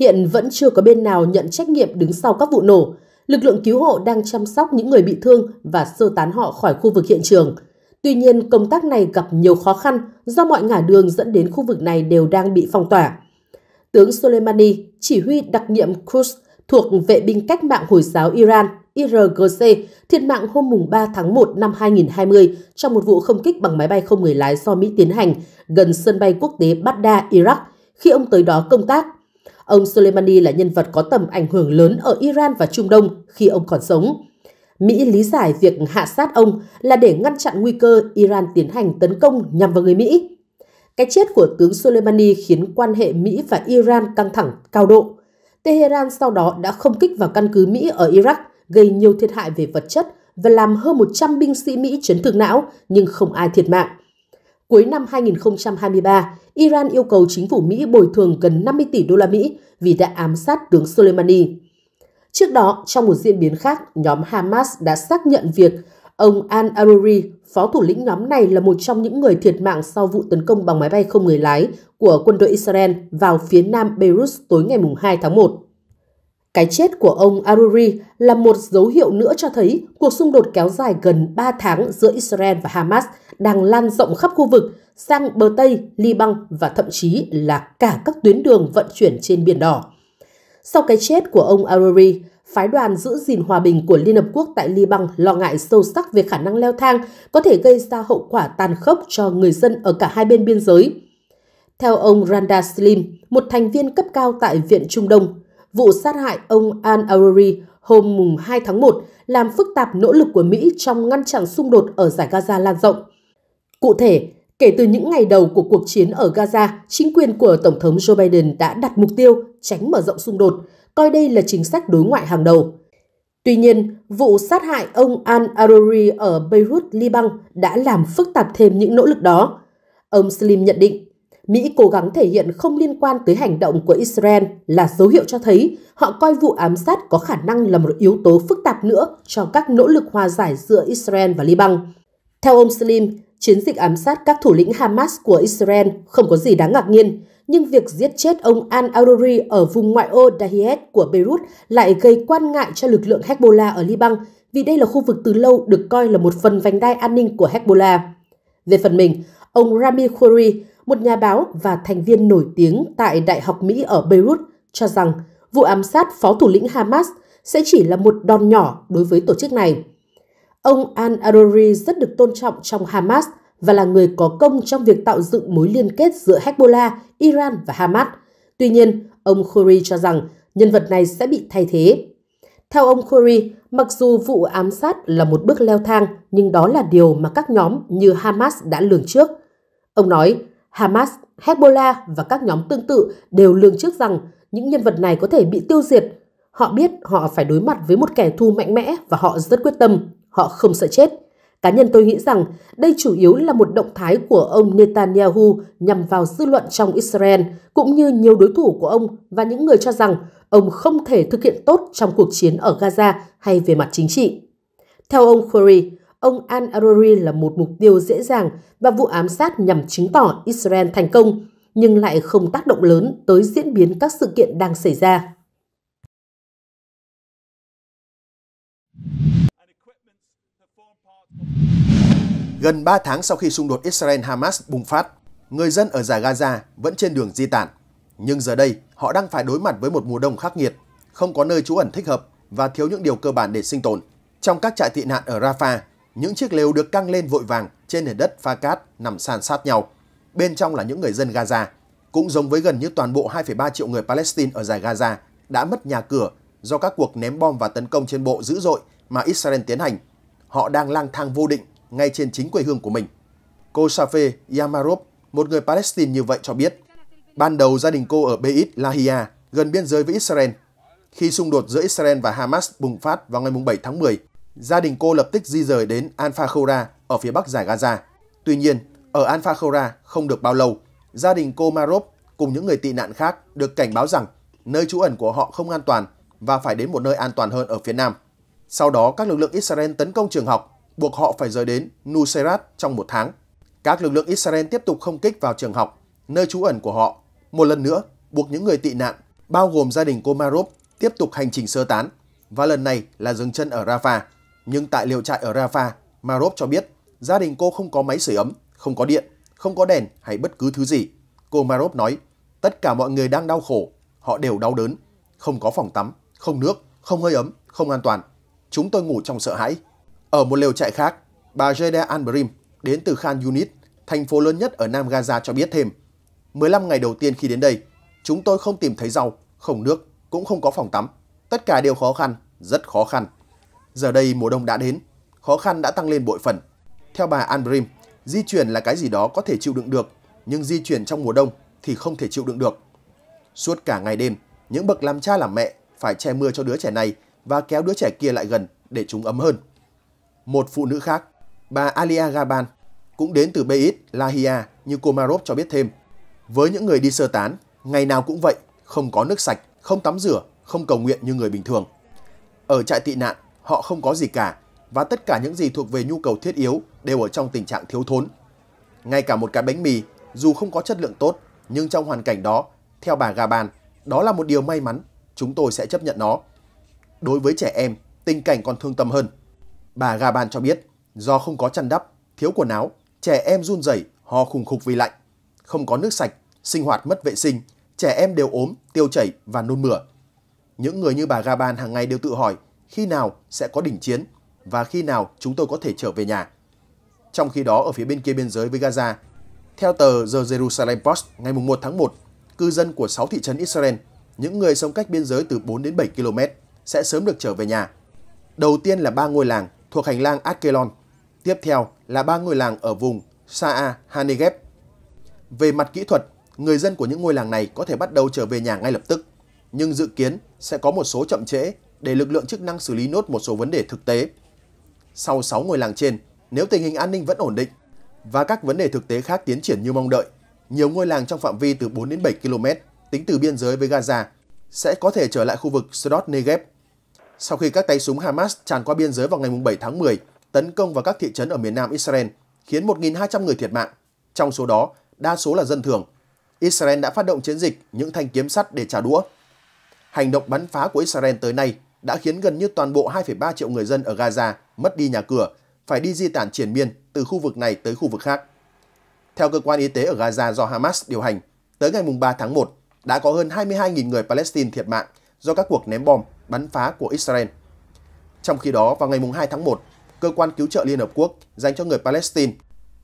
S6: Hiện vẫn chưa có bên nào nhận trách nhiệm đứng sau các vụ nổ. Lực lượng cứu hộ đang chăm sóc những người bị thương và sơ tán họ khỏi khu vực hiện trường. Tuy nhiên, công tác này gặp nhiều khó khăn do mọi ngả đường dẫn đến khu vực này đều đang bị phong tỏa. Tướng Soleimani, chỉ huy đặc nhiệm Quds thuộc vệ binh cách mạng Hồi giáo Iran, IRGC thiệt mạng hôm 3 tháng 1 năm 2020 trong một vụ không kích bằng máy bay không người lái do Mỹ tiến hành gần sân bay quốc tế Baghdad, Iraq, khi ông tới đó công tác. Ông Soleimani là nhân vật có tầm ảnh hưởng lớn ở Iran và Trung Đông khi ông còn sống. Mỹ lý giải việc hạ sát ông là để ngăn chặn nguy cơ Iran tiến hành tấn công nhằm vào người Mỹ. Cái chết của tướng Soleimani khiến quan hệ Mỹ và Iran căng thẳng cao độ. Tehran sau đó đã không kích vào căn cứ Mỹ ở Iraq gây nhiều thiệt hại về vật chất và làm hơn 100 binh sĩ Mỹ chấn thương não nhưng không ai thiệt mạng. Cuối năm 2023, Iran yêu cầu chính phủ Mỹ bồi thường gần 50 tỷ đô la Mỹ vì đã ám sát tướng Soleimani. Trước đó, trong một diễn biến khác, nhóm Hamas đã xác nhận việc ông Al-Aruri, phó thủ lĩnh nhóm này là một trong những người thiệt mạng sau vụ tấn công bằng máy bay không người lái của quân đội Israel vào phía nam Beirut tối ngày 2 tháng 1. Cái chết của ông Aruri là một dấu hiệu nữa cho thấy cuộc xung đột kéo dài gần 3 tháng giữa Israel và Hamas đang lan rộng khắp khu vực, sang bờ Tây, Liban và thậm chí là cả các tuyến đường vận chuyển trên Biển Đỏ. Sau cái chết của ông Aruri, phái đoàn giữ gìn hòa bình của Liên Hợp Quốc tại Liban lo ngại sâu sắc về khả năng leo thang có thể gây ra hậu quả tàn khốc cho người dân ở cả hai bên biên giới. Theo ông Randa Slim, một thành viên cấp cao tại Viện Trung Đông, vụ sát hại ông al-Aruri hôm 2 tháng 1 làm phức tạp nỗ lực của Mỹ trong ngăn chặn xung đột ở giải Gaza lan rộng. Cụ thể, kể từ những ngày đầu của cuộc chiến ở Gaza, chính quyền của Tổng thống Joe Biden đã đặt mục tiêu tránh mở rộng xung đột, coi đây là chính sách đối ngoại hàng đầu. Tuy nhiên, vụ sát hại ông Al-Aruri ở Beirut, Liban đã làm phức tạp thêm những nỗ lực đó. Ông Slim nhận định, Mỹ cố gắng thể hiện không liên quan tới hành động của Israel là dấu hiệu cho thấy họ coi vụ ám sát có khả năng là một yếu tố phức tạp nữa cho các nỗ lực hòa giải giữa Israel và Liban. Theo ông Slim, chiến dịch ám sát các thủ lĩnh Hamas của Israel không có gì đáng ngạc nhiên, nhưng việc giết chết ông al-Aruri ở vùng ngoại ô Dahiet của Beirut lại gây quan ngại cho lực lượng Hezbollah ở Liban vì đây là khu vực từ lâu được coi là một phần vành đai an ninh của Hezbollah. Về phần mình, ông Rami Khoury, một nhà báo và thành viên nổi tiếng tại Đại học Mỹ ở Beirut, cho rằng vụ ám sát phó thủ lĩnh Hamas sẽ chỉ là một đòn nhỏ đối với tổ chức này. Ông Al-Adori rất được tôn trọng trong Hamas và là người có công trong việc tạo dựng mối liên kết giữa Hezbollah, Iran và Hamas. Tuy nhiên, ông Khoury cho rằng nhân vật này sẽ bị thay thế. Theo ông Khoury, mặc dù vụ ám sát là một bước leo thang, nhưng đó là điều mà các nhóm như Hamas đã lường trước. Ông nói, Hamas, Hezbollah và các nhóm tương tự đều lường trước rằng những nhân vật này có thể bị tiêu diệt. Họ biết họ phải đối mặt với một kẻ thù mạnh mẽ và họ rất quyết tâm, họ không sợ chết. Cá nhân tôi nghĩ rằng đây chủ yếu là một động thái của ông Netanyahu nhằm vào dư luận trong Israel, cũng như nhiều đối thủ của ông và những người cho rằng ông không thể thực hiện tốt trong cuộc chiến ở Gaza hay về mặt chính trị. Theo ông Curry, ông al-Aruri là một mục tiêu dễ dàng và vụ ám sát nhằm chứng tỏ Israel thành công, nhưng lại không tác động lớn tới diễn biến các sự kiện đang xảy ra.
S1: Gần 3 tháng sau khi xung đột Israel-Hamas bùng phát, người dân ở giải Gaza vẫn trên đường di tản. Nhưng giờ đây, họ đang phải đối mặt với một mùa đông khắc nghiệt, không có nơi trú ẩn thích hợp và thiếu những điều cơ bản để sinh tồn. Trong các trại tị nạn ở Rafah, những chiếc lều được căng lên vội vàng trên nền đất pha cát nằm san sát nhau. Bên trong là những người dân Gaza, cũng giống với gần như toàn bộ 2,3 triệu người Palestine ở giải Gaza đã mất nhà cửa do các cuộc ném bom và tấn công trên bộ dữ dội mà Israel tiến hành. Họ đang lang thang vô định ngay trên chính quê hương của mình. Cô Safe Yamarov, một người Palestine như vậy cho biết, ban đầu gia đình cô ở Beit Lahia, gần biên giới với Israel. Khi xung đột giữa Israel và Hamas bùng phát vào ngày 7 tháng 10, Gia đình cô lập tức di rời đến Anfa Khora ở phía bắc giải Gaza. Tuy nhiên, ở Anfa Khora không được bao lâu, gia đình cô Marop cùng những người tị nạn khác được cảnh báo rằng nơi trú ẩn của họ không an toàn và phải đến một nơi an toàn hơn ở phía nam. Sau đó, các lực lượng Israel tấn công trường học, buộc họ phải rời đến Nuseirat trong một tháng. Các lực lượng Israel tiếp tục không kích vào trường học, nơi trú ẩn của họ. Một lần nữa, buộc những người tị nạn, bao gồm gia đình cô Marop, tiếp tục hành trình sơ tán. Và lần này là dừng chân ở Rafah, nhưng tại liệu trại ở Rafah, Marop cho biết gia đình cô không có máy sưởi ấm, không có điện, không có đèn hay bất cứ thứ gì. Cô Marop nói, tất cả mọi người đang đau khổ, họ đều đau đớn, không có phòng tắm, không nước, không hơi ấm, không an toàn. Chúng tôi ngủ trong sợ hãi. Ở một lều trại khác, bà Jeda Anbrim đến từ Khan Yunis, thành phố lớn nhất ở Nam Gaza cho biết thêm. 15 ngày đầu tiên khi đến đây, chúng tôi không tìm thấy rau, không nước, cũng không có phòng tắm. Tất cả đều khó khăn, rất khó khăn. Giờ đây mùa đông đã đến, khó khăn đã tăng lên bội phần. Theo bà Anbrim, di chuyển là cái gì đó có thể chịu đựng được, nhưng di chuyển trong mùa đông thì không thể chịu đựng được. Suốt cả ngày đêm, những bậc làm cha làm mẹ phải che mưa cho đứa trẻ này và kéo đứa trẻ kia lại gần để chúng ấm hơn. Một phụ nữ khác, bà Alia Gaban, cũng đến từ Beit Lahia như Komarov cho biết thêm. Với những người đi sơ tán, ngày nào cũng vậy, không có nước sạch, không tắm rửa, không cầu nguyện như người bình thường. Ở trại tị nạn, họ không có gì cả và tất cả những gì thuộc về nhu cầu thiết yếu đều ở trong tình trạng thiếu thốn. Ngay cả một cái bánh mì, dù không có chất lượng tốt, nhưng trong hoàn cảnh đó, theo bà Gaban, đó là một điều may mắn, chúng tôi sẽ chấp nhận nó. Đối với trẻ em, tình cảnh còn thương tâm hơn. Bà Gaban cho biết, do không có chăn đắp, thiếu quần áo, trẻ em run rẩy, ho khùng khục vì lạnh, không có nước sạch, sinh hoạt mất vệ sinh, trẻ em đều ốm, tiêu chảy và nôn mửa. Những người như bà Gaban hàng ngày đều tự hỏi khi nào sẽ có đỉnh chiến và khi nào chúng tôi có thể trở về nhà. Trong khi đó ở phía bên kia biên giới với Gaza, theo tờ The Jerusalem Post ngày 1 tháng 1, cư dân của 6 thị trấn Israel, những người sống cách biên giới từ 4 đến 7 km sẽ sớm được trở về nhà. Đầu tiên là ba ngôi làng thuộc hành lang Askelon, tiếp theo là ba ngôi làng ở vùng Sa'a Hanegev. Về mặt kỹ thuật, người dân của những ngôi làng này có thể bắt đầu trở về nhà ngay lập tức, nhưng dự kiến sẽ có một số chậm trễ để lực lượng chức năng xử lý nốt một số vấn đề thực tế. Sau 6 ngôi làng trên, nếu tình hình an ninh vẫn ổn định và các vấn đề thực tế khác tiến triển như mong đợi, nhiều ngôi làng trong phạm vi từ 4 đến 7 km tính từ biên giới với Gaza sẽ có thể trở lại khu vực Sdot Negev. Sau khi các tay súng Hamas tràn qua biên giới vào ngày 7 tháng 10, tấn công vào các thị trấn ở miền nam Israel, khiến 1.200 người thiệt mạng. Trong số đó, đa số là dân thường. Israel đã phát động chiến dịch những thanh kiếm sắt để trả đũa. Hành động bắn phá của Israel tới nay đã khiến gần như toàn bộ 2,3 triệu người dân ở Gaza mất đi nhà cửa, phải đi di tản triển miên từ khu vực này tới khu vực khác. Theo cơ quan y tế ở Gaza do Hamas điều hành, tới ngày 3 tháng 1 đã có hơn 22.000 người Palestine thiệt mạng do các cuộc ném bom, bắn phá của Israel. Trong khi đó, vào ngày 2 tháng 1, Cơ quan Cứu trợ Liên Hợp Quốc dành cho người Palestine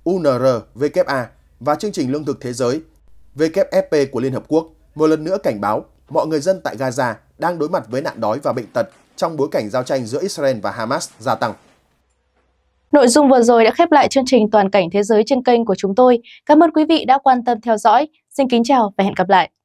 S1: UNRWA và Chương trình Lương thực Thế giới WFP của Liên Hợp Quốc một lần nữa cảnh báo mọi người dân tại Gaza đang đối mặt với nạn đói và bệnh tật trong bối cảnh giao tranh giữa Israel và Hamas gia tăng.
S2: Nội dung vừa rồi đã khép lại chương trình Toàn cảnh Thế giới trên kênh của chúng tôi. Cảm ơn quý vị đã quan tâm theo dõi. Xin kính chào và hẹn gặp lại.